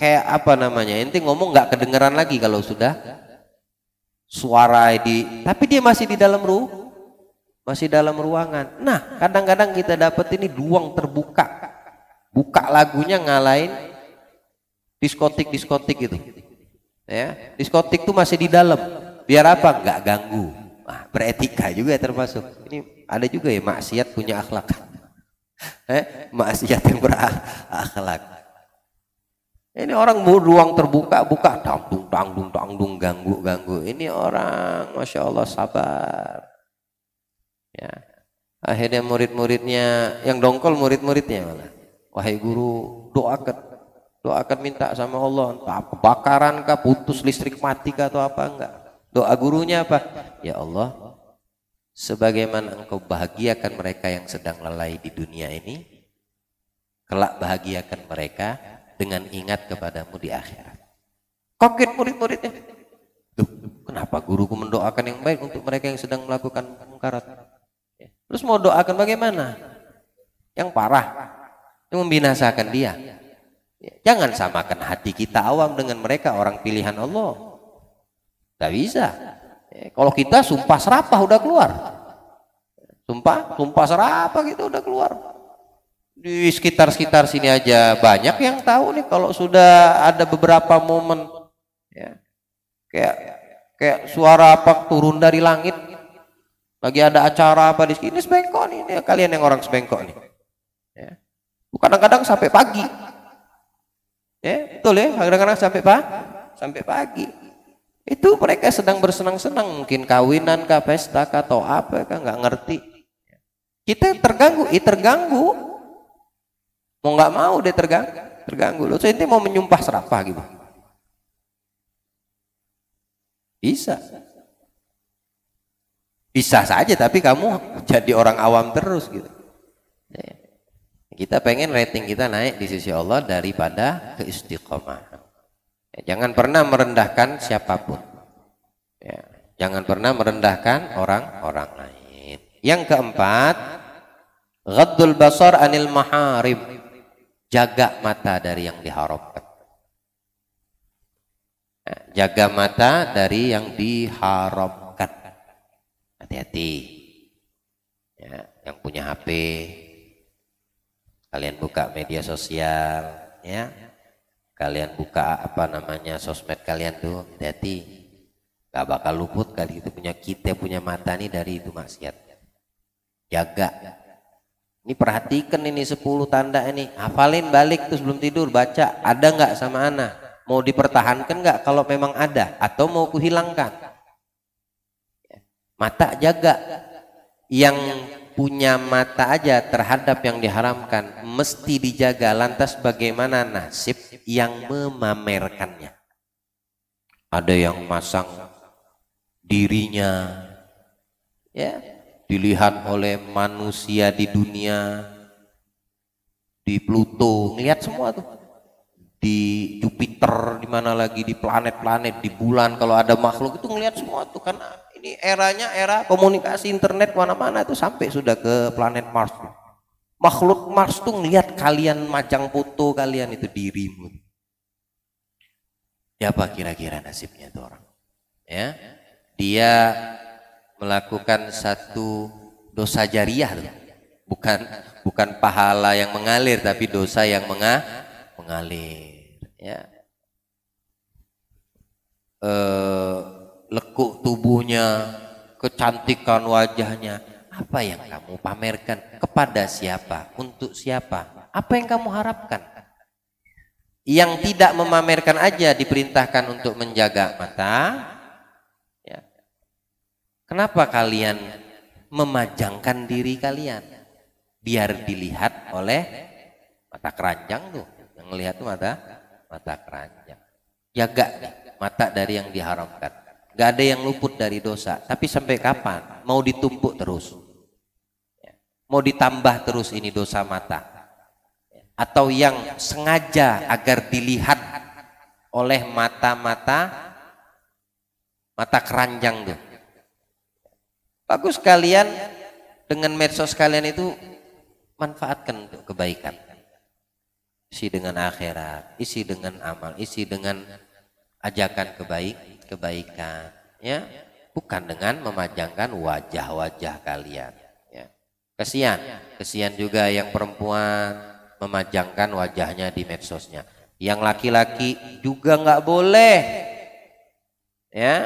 kayak apa namanya ente ngomong nggak kedengeran lagi kalau sudah suara di tapi dia masih di dalam ruh masih dalam ruangan. Nah, kadang-kadang kita dapat ini ruang terbuka. Buka lagunya ngalahin diskotik-diskotik gitu. Ya, diskotik tuh masih di dalam. Biar apa? Enggak ganggu. Nah, beretika juga termasuk. Ini ada juga ya maksiat punya akhlak. Eh, maksiat yang berakhlak. Ini orang mau ruang terbuka, buka, tangdung, tangdung, tangdung, ganggu, ganggu. Ini orang, masya Allah sabar ya. akhirnya murid-muridnya yang dongkol murid-muridnya malah wahai guru doakan doakan minta sama Allah entah kebakaran kah putus listrik mati kah atau apa enggak doa gurunya apa ya Allah sebagaimana engkau bahagiakan mereka yang sedang lalai di dunia ini kelak bahagiakan mereka dengan ingat kepadamu di akhirat kaget murid-muridnya Tuh, kenapa guruku mendoakan yang baik untuk mereka yang sedang melakukan mungkarat? Terus mau doakan bagaimana? Yang parah, yang membinasakan dia. Jangan samakan hati kita awam dengan mereka orang pilihan Allah. Tidak bisa. Ya, kalau kita sumpah serapah udah keluar. Sumpah, sumpah serapah kita gitu, udah keluar. Di sekitar-sekitar sini aja banyak yang tahu nih kalau sudah ada beberapa momen ya. Kayak kayak suara apa turun dari langit lagi ada acara apa di sini sebengkok nih, ini kalian yang orang sebengkok nih. Ya. Kadang-kadang sampai pagi. Ya, betul ya, kadang-kadang sampai pa sampai pagi. Itu mereka sedang bersenang-senang, mungkin kawinan kah, pesta kah, atau apa kan nggak ngerti. Kita terganggu, i terganggu. Mau nggak mau deh terganggu, terganggu. Lo so, mau menyumpah serapah gitu. Bisa. Bisa saja tapi kamu jadi orang awam terus gitu. Iya. Kita pengen rating kita naik di sisi Allah daripada keistiqomah. Ya, jangan pernah merendahkan siapapun. Ya, jangan pernah merendahkan orang-orang lain. Yang keempat, ghaddul basar anil maharib. Jaga mata dari yang diharapkan. Ya, jaga mata dari yang diharapkan hati-hati ya, yang punya HP kalian buka media sosial ya kalian buka apa namanya sosmed kalian tuh hati-hati gak bakal luput kali itu punya kita punya mata nih dari itu maksiat jaga ini perhatikan ini 10 tanda ini hafalin balik terus belum tidur baca ada nggak sama anak mau dipertahankan nggak kalau memang ada atau mau kuhilangkan mata jaga yang punya mata aja terhadap yang diharamkan mesti dijaga lantas bagaimana nasib yang memamerkannya ada yang masang dirinya ya dilihat oleh manusia di dunia di Pluto ngelihat semua tuh di Jupiter di mana lagi di planet-planet di bulan kalau ada makhluk itu ngelihat semua tuh karena ini eranya era komunikasi internet mana-mana itu sampai sudah ke planet Mars. Makhluk Mars tuh ngeliat kalian majang foto kalian itu dirimu. Ya apa kira-kira nasibnya itu orang? Ya, dia melakukan satu dosa jariah loh. Bukan bukan pahala yang mengalir tapi dosa yang menga, mengalir. Ya. Eh, lekuk tubuhnya, kecantikan wajahnya. Apa yang kamu pamerkan? Kepada siapa? Untuk siapa? Apa yang kamu harapkan? Yang tidak memamerkan aja diperintahkan untuk menjaga mata. Ya. Kenapa kalian memajangkan diri kalian? Biar dilihat oleh mata keranjang tuh. Yang melihat tuh mata mata keranjang. Jaga mata dari yang diharamkan. Gak ada yang luput dari dosa. Tapi sampai kapan? Mau ditumpuk terus. Ya. Mau ditambah terus ini dosa mata. Ya. Atau yang sengaja agar dilihat oleh mata-mata mata keranjang tuh. Bagus kalian dengan medsos kalian itu manfaatkan untuk kebaikan. Isi dengan akhirat, isi dengan amal, isi dengan ajakan kebaikan kebaikan ya bukan dengan memajangkan wajah-wajah kalian ya kesian kesian juga yang perempuan memajangkan wajahnya di medsosnya yang laki-laki juga nggak boleh ya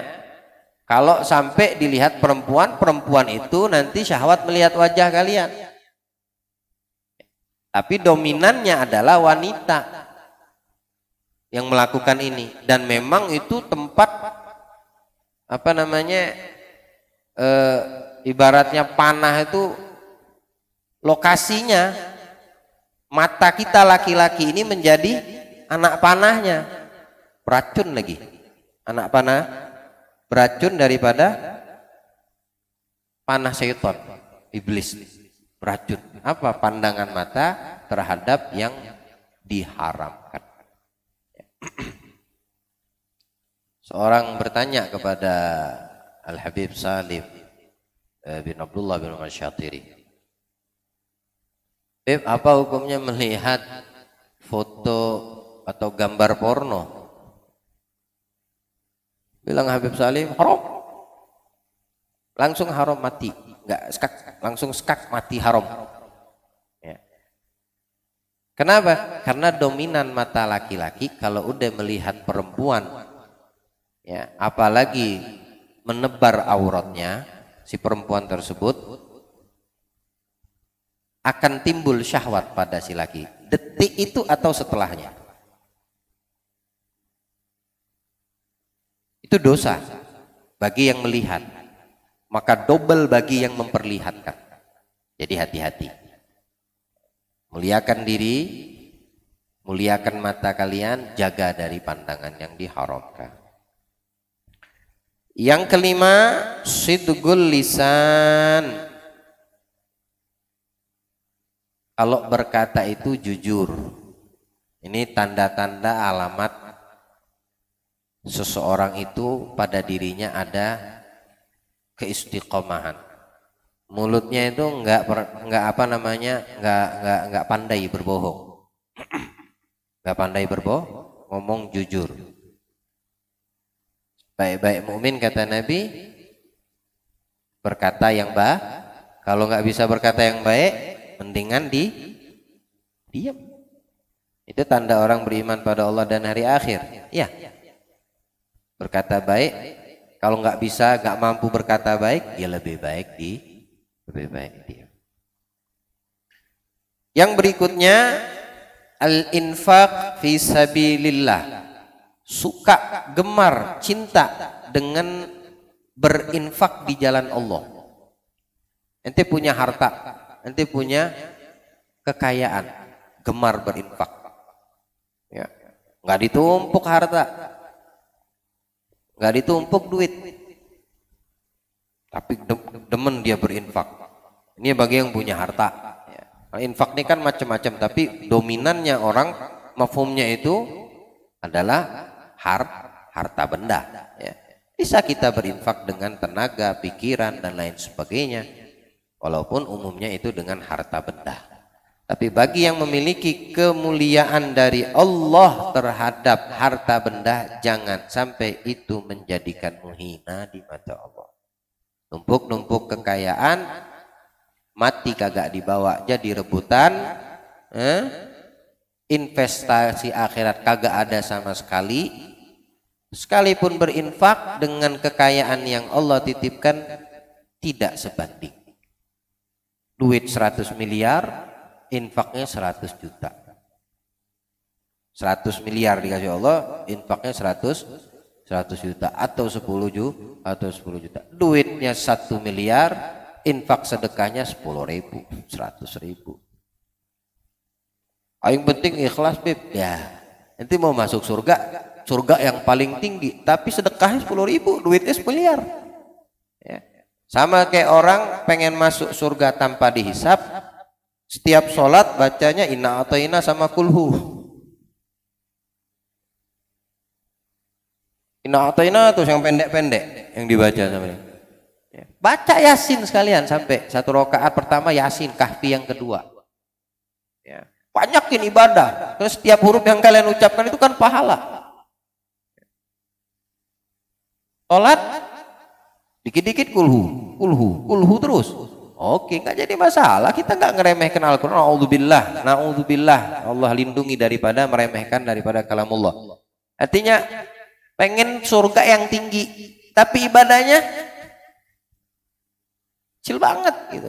kalau sampai dilihat perempuan perempuan itu nanti syahwat melihat wajah kalian tapi dominannya adalah wanita yang melakukan ini dan memang itu tempat apa namanya e, ibaratnya panah itu lokasinya mata kita laki-laki ini menjadi anak panahnya beracun lagi anak panah beracun daripada panah syaitan iblis beracun apa pandangan mata terhadap yang diharam Seorang bertanya kepada Al-Habib Salim eh, bin Abdullah bin Umar Habib, apa hukumnya melihat foto atau gambar porno? Bilang Habib Salim, haram. Langsung haram mati. Enggak, skak, langsung skak mati haram. Kenapa? Karena dominan mata laki-laki kalau udah melihat perempuan, ya apalagi menebar auratnya si perempuan tersebut akan timbul syahwat pada si laki. Detik itu atau setelahnya. Itu dosa bagi yang melihat. Maka double bagi yang memperlihatkan. Jadi hati-hati. Muliakan diri, muliakan mata kalian, jaga dari pandangan yang diharamkan. Yang kelima, sidgul lisan. Kalau berkata itu jujur. Ini tanda-tanda alamat seseorang itu pada dirinya ada keistiqomahan mulutnya itu nggak nggak apa namanya nggak nggak nggak pandai berbohong nggak pandai berbohong ngomong jujur baik-baik mukmin kata Nabi berkata yang baik kalau enggak bisa berkata yang baik mendingan di diam itu tanda orang beriman pada Allah dan hari akhir ya berkata baik kalau enggak bisa enggak mampu berkata baik ya lebih baik di lebih baik dia. Yang berikutnya al-infaq fi sabilillah. Suka, gemar, cinta dengan berinfak di jalan Allah. Ente punya harta, ente punya kekayaan, gemar berinfak. Ya. Nggak ditumpuk harta, nggak ditumpuk duit, tapi demen dia berinfak ini bagi yang punya harta ya. nah, infak ini kan macam-macam tapi dominannya orang mafumnya itu adalah har harta benda ya. bisa kita berinfak dengan tenaga pikiran dan lain sebagainya walaupun umumnya itu dengan harta benda tapi bagi yang memiliki kemuliaan dari Allah terhadap harta benda jangan sampai itu menjadikan muhina di mata Allah numpuk-numpuk kekayaan mati kagak dibawa jadi rebutan eh? investasi akhirat kagak ada sama sekali sekalipun berinfak dengan kekayaan yang Allah titipkan tidak sebanding duit 100 miliar infaknya 100 juta 100 miliar dikasih Allah infaknya 100 100 juta atau 10 juta atau 10 juta duitnya 1 miliar infak sedekahnya 10 ribu 100 ribu yang penting ikhlas Bib ya nanti mau masuk surga surga yang paling tinggi tapi sedekahnya 10 ribu duitnya 10 miliar ya. sama kayak orang pengen masuk surga tanpa dihisap setiap sholat bacanya ina atau ina sama kulhu Inna atayna terus yang pendek-pendek yang dibaca sama ya. ini. Baca Yasin sekalian sampai satu rakaat pertama Yasin, Kahfi yang kedua. Ya. Banyakin ibadah. Terus setiap huruf yang kalian ucapkan itu kan pahala. Salat dikit-dikit kulhu, kulhu, kulhu terus. Oke, nggak jadi masalah. Kita nggak ngeremehkan Al-Quran. Naudzubillah, naudzubillah. Allah lindungi daripada meremehkan daripada kalamullah. Artinya Pengen surga yang tinggi, tapi ibadahnya kecil banget gitu.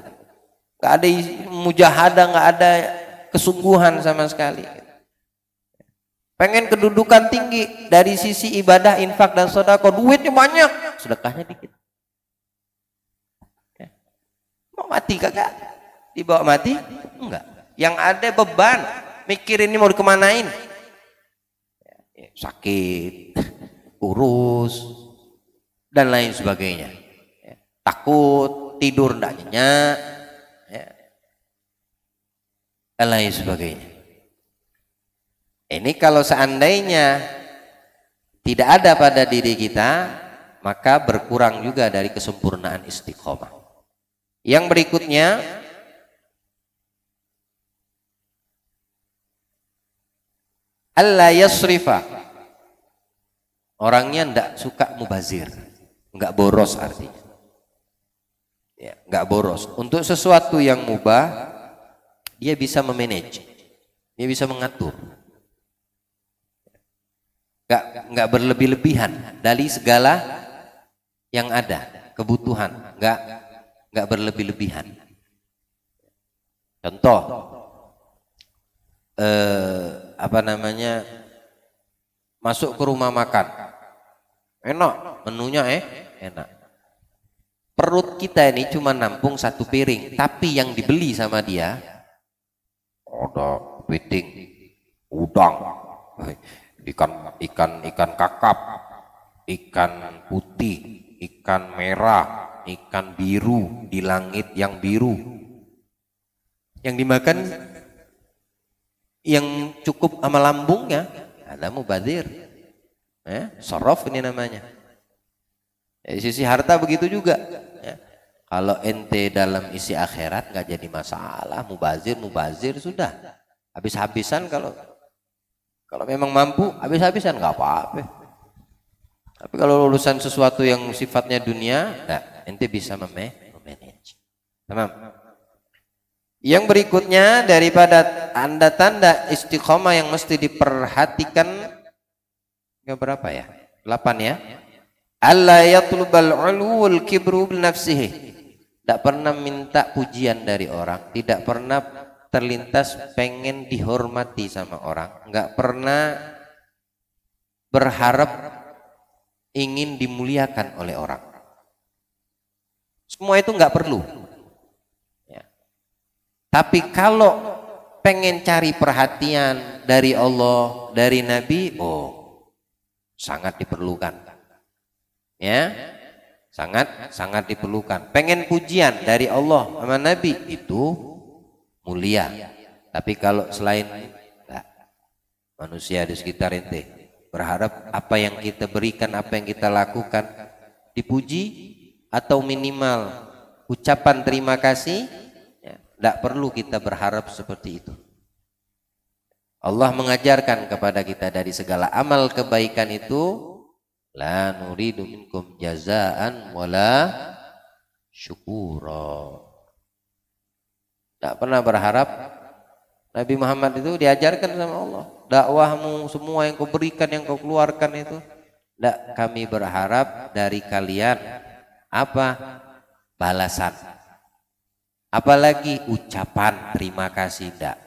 Gak ada mujahadah, gak ada kesungguhan sama sekali. Pengen kedudukan tinggi dari sisi ibadah, infak dan sodako, duitnya banyak, sedekahnya dikit. Ya. Mau mati kakak? Dibawa mati? Enggak. Yang ada beban, mikir ini mau dikemanain. Ya, ya, sakit, kurus, dan lain sebagainya. Ya. Takut, tidur tidak nyenyak, ya. dan lain sebagainya. Ini kalau seandainya tidak ada pada diri kita, maka berkurang juga dari kesempurnaan istiqomah. Yang berikutnya, Allah yasrifah Orangnya ndak suka mubazir, nggak boros artinya. Ya, nggak boros. Untuk sesuatu yang mubah, dia bisa memanage, dia bisa mengatur. Nggak nggak berlebih-lebihan dari segala yang ada kebutuhan, nggak nggak berlebih-lebihan. Contoh, eh, apa namanya masuk ke rumah makan Enak, menunya eh enak. Perut kita ini cuma nampung satu piring, tapi yang dibeli sama dia ada piting udang, ikan ikan ikan kakap, ikan putih, ikan merah, ikan biru di langit yang biru. Yang dimakan yang cukup sama lambungnya ada mubadir Ya, sorof ini namanya. Ya, sisi harta begitu juga. Ya. Kalau ente dalam isi akhirat nggak jadi masalah, mubazir, mubazir sudah. Habis-habisan kalau kalau memang mampu, habis-habisan nggak apa-apa. Tapi kalau lulusan sesuatu yang sifatnya dunia, nah, ente bisa memanage. Tamam. Yang berikutnya daripada tanda-tanda istiqomah yang mesti diperhatikan berapa ya? 8 ya. Allah yatlubal ulul kibru bil nafsihi. Tidak pernah minta pujian dari orang, tidak pernah terlintas pengen dihormati sama orang, nggak pernah berharap ingin dimuliakan oleh orang. Semua itu nggak perlu. Ya. Tapi kalau pengen cari perhatian dari Allah, dari Nabi, oh sangat diperlukan. Ya, sangat sangat diperlukan. Pengen pujian dari Allah sama Nabi itu mulia. Tapi kalau selain manusia di sekitar ente berharap apa yang kita berikan, apa yang kita lakukan dipuji atau minimal ucapan terima kasih, tidak ya, perlu kita berharap seperti itu. Allah mengajarkan kepada kita dari segala amal kebaikan itu la nuridu minkum jazaan wala syukura. Tak pernah berharap Nabi Muhammad itu diajarkan sama Allah. Dakwahmu semua yang kau berikan, yang kau keluarkan itu. Tidak kami berharap dari kalian apa? Balasan. Apalagi ucapan terima kasih tidak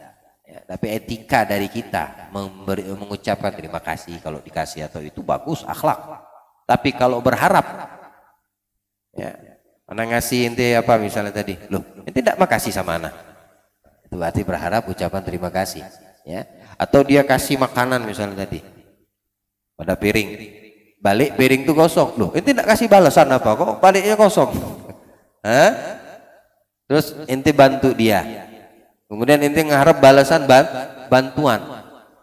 tapi etika dari kita memberi, mengucapkan terima kasih kalau dikasih atau itu bagus akhlak. Tapi kalau berharap ya, mana ngasih inti apa misalnya tadi, loh, inti tidak makasih sama anak. Itu berarti berharap ucapan terima kasih, ya. Atau dia kasih makanan misalnya tadi pada piring. Balik piring tuh kosong, loh. Inti tidak kasih balasan apa kok baliknya kosong. Hah? Terus inti bantu dia Kemudian inti ngarep balasan bantuan.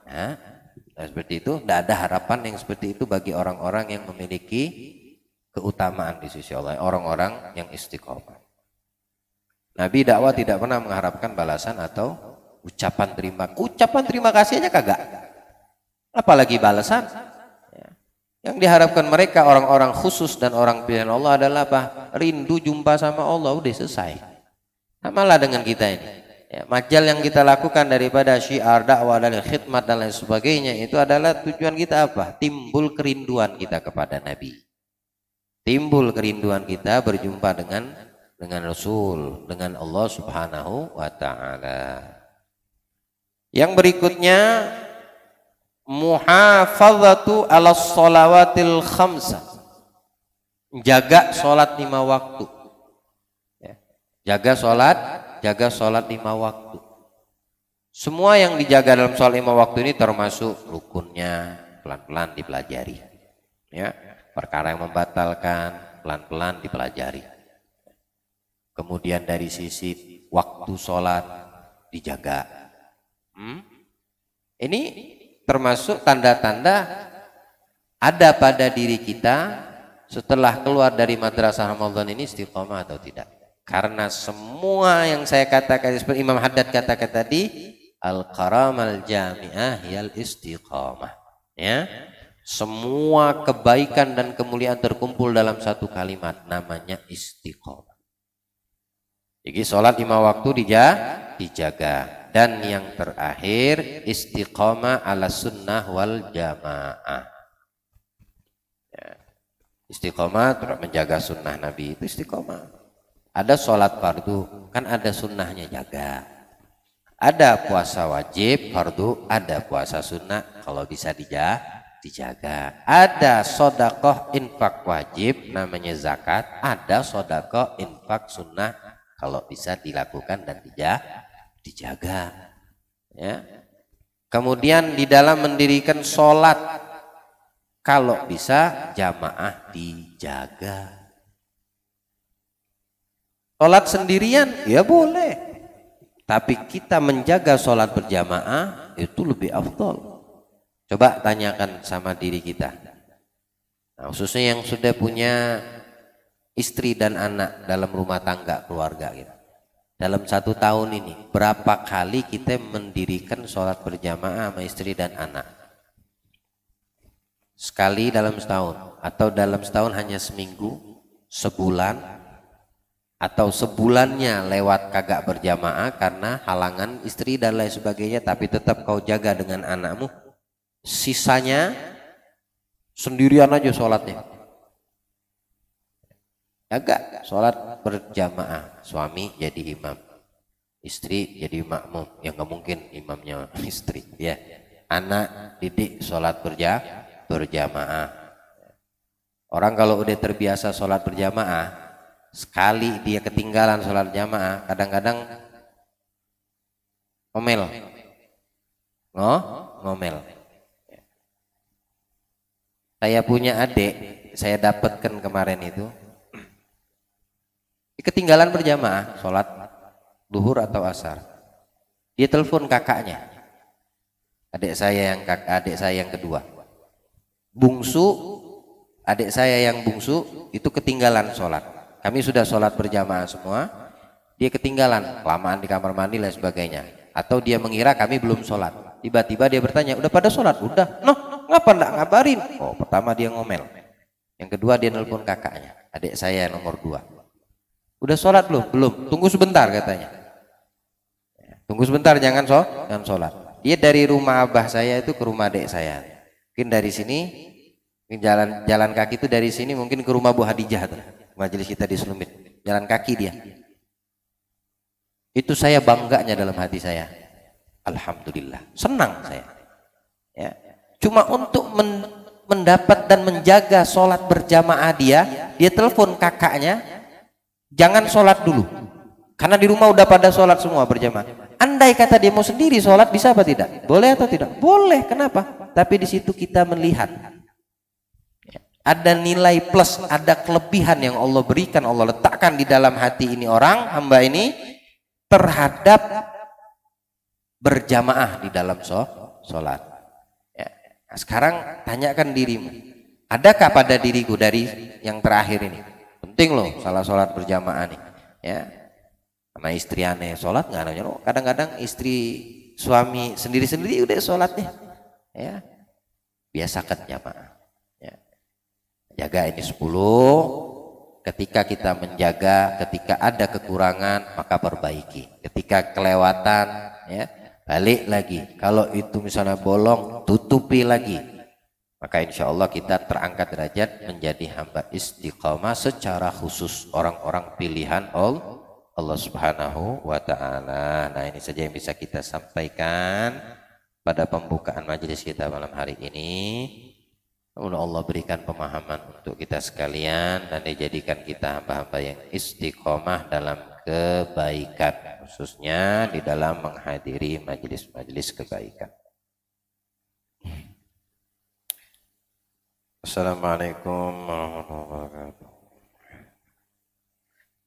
Nah, nah seperti itu, tidak ada harapan yang seperti itu bagi orang-orang yang memiliki keutamaan di sisi Allah, orang-orang yang istiqomah. Nabi dakwah tidak pernah mengharapkan balasan atau ucapan terima, ucapan terima kasih aja kagak. Apalagi balasan. Ya. Yang diharapkan mereka orang-orang khusus dan orang pilihan Allah adalah apa? Rindu jumpa sama Allah, udah selesai. Samalah dengan kita ini Ya, majal yang kita lakukan daripada syiar dakwah dan khidmat dan lain sebagainya itu adalah tujuan kita apa? Timbul kerinduan kita kepada Nabi. Timbul kerinduan kita berjumpa dengan dengan Rasul, dengan Allah Subhanahu wa taala. Yang berikutnya muhafazatu ala salawatil khamsah. Jaga solat lima waktu. Ya, jaga sholat jaga sholat lima waktu. Semua yang dijaga dalam sholat lima waktu ini termasuk rukunnya pelan-pelan dipelajari. Ya, perkara yang membatalkan pelan-pelan dipelajari. Kemudian dari sisi waktu sholat dijaga. Hmm? Ini termasuk tanda-tanda ada pada diri kita setelah keluar dari madrasah Ramadan ini istiqomah atau tidak. Karena semua yang saya katakan seperti Imam Haddad katakan tadi al karamal jamiah yal istiqamah. Ya. Semua kebaikan dan kemuliaan terkumpul dalam satu kalimat namanya istiqamah. Jadi sholat lima waktu dijaga, Dan yang terakhir istiqamah ala sunnah wal jamaah. Ya. Istiqomah menjaga sunnah Nabi itu istiqomah. Ada sholat fardu, kan ada sunnahnya jaga. Ada puasa wajib, fardu, ada puasa sunnah, kalau bisa dijaga. dijaga. Ada sodakoh infak wajib, namanya zakat. Ada sodakoh infak sunnah, kalau bisa dilakukan dan dijaga. dijaga. Ya. Kemudian di dalam mendirikan sholat, kalau bisa jamaah dijaga Sholat sendirian ya boleh. Tapi kita menjaga sholat berjamaah itu lebih afdol. Coba tanyakan sama diri kita. Nah, khususnya yang sudah punya istri dan anak dalam rumah tangga keluarga kita. Dalam satu tahun ini, berapa kali kita mendirikan sholat berjamaah sama istri dan anak? Sekali dalam setahun, atau dalam setahun hanya seminggu, sebulan, atau sebulannya lewat kagak berjamaah karena halangan istri dan lain sebagainya tapi tetap kau jaga dengan anakmu sisanya sendirian aja sholatnya agak sholat berjamaah suami jadi imam istri jadi makmum yang nggak mungkin imamnya istri ya anak didik sholat berja berjamaah orang kalau udah terbiasa sholat berjamaah sekali dia ketinggalan sholat jamaah kadang-kadang ngomel no ngomel saya punya adik saya dapatkan kemarin itu ketinggalan berjamaah sholat duhur atau asar dia telepon kakaknya adik saya yang kak adik saya yang kedua bungsu adik saya yang bungsu itu ketinggalan sholat kami sudah sholat berjamaah semua. Dia ketinggalan, kelamaan di kamar mandi dan sebagainya. Atau dia mengira kami belum sholat. Tiba-tiba dia bertanya, udah pada sholat? Udah. Noh, ngapa enggak ngabarin? Oh, pertama dia ngomel. Yang kedua dia nelpon kakaknya, adik saya nomor dua. Udah sholat belum? Belum. Tunggu sebentar katanya. Ya, tunggu sebentar, jangan so, jangan sholat. Dia dari rumah abah saya itu ke rumah adik saya. Mungkin dari sini, jalan jalan kaki itu dari sini mungkin ke rumah Bu Hadijah. Tuh majelis kita di Sulumit, Jalan kaki dia. Itu saya bangganya dalam hati saya. Alhamdulillah. Senang saya. Ya. Cuma untuk men mendapat dan menjaga sholat berjamaah dia, dia telepon kakaknya, jangan sholat dulu. Karena di rumah udah pada sholat semua berjamaah. Andai kata dia mau sendiri sholat bisa apa tidak? Boleh atau tidak? Boleh. Kenapa? Tapi di situ kita melihat ada nilai plus, ada kelebihan yang Allah berikan, Allah letakkan di dalam hati ini orang, hamba ini terhadap berjamaah di dalam sholat. Ya. Nah, sekarang tanyakan dirimu, adakah pada diriku dari yang terakhir ini? Penting loh salah sholat berjamaah nih. Ya. Sama istri aneh sholat kadang-kadang istri suami sendiri-sendiri udah sholatnya. Ya. Biasakan jamaah. Jaga ini 10. Ketika kita menjaga, ketika ada kekurangan maka perbaiki. Ketika kelewatan ya balik lagi. Kalau itu misalnya bolong, tutupi lagi. Maka insya Allah kita terangkat derajat menjadi hamba istiqomah secara khusus orang-orang pilihan Allah. Allah Subhanahu wa taala. Nah, ini saja yang bisa kita sampaikan pada pembukaan majelis kita malam hari ini. Semoga Allah berikan pemahaman untuk kita sekalian dan dijadikan kita hamba-hamba yang istiqomah dalam kebaikan khususnya di dalam menghadiri majelis-majelis kebaikan. Assalamualaikum warahmatullahi wabarakatuh.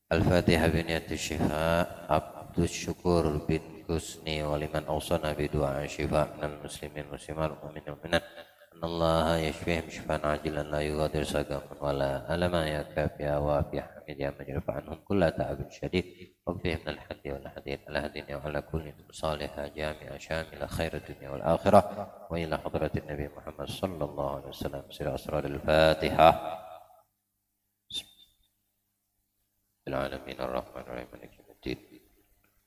Al-Fatihah bin Yati Syifa Abdus Syukur bin Kusni Waliman Awsana bidu'a syifa Minal muslimin muslimat Umin uminat إن الله يشفيهم شفاء عاجلا لا يغادر سقما ولا ألما يا كافيا وافيا حميد يا من يرفع عنهم كل تعب شديد وفيه من الحد والحديد على هدينا وعلى كل صالحة جامعة شاملة خير الدنيا والآخرة وإلى حضرة النبي محمد صلى الله عليه وسلم سر أسرار الفاتحة العالمين الرحمن الرحيم الدين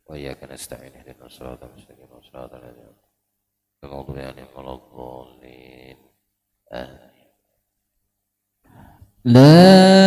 وإياك نستعين اهدنا الصراط المستقيم وصراط الذين Semoga La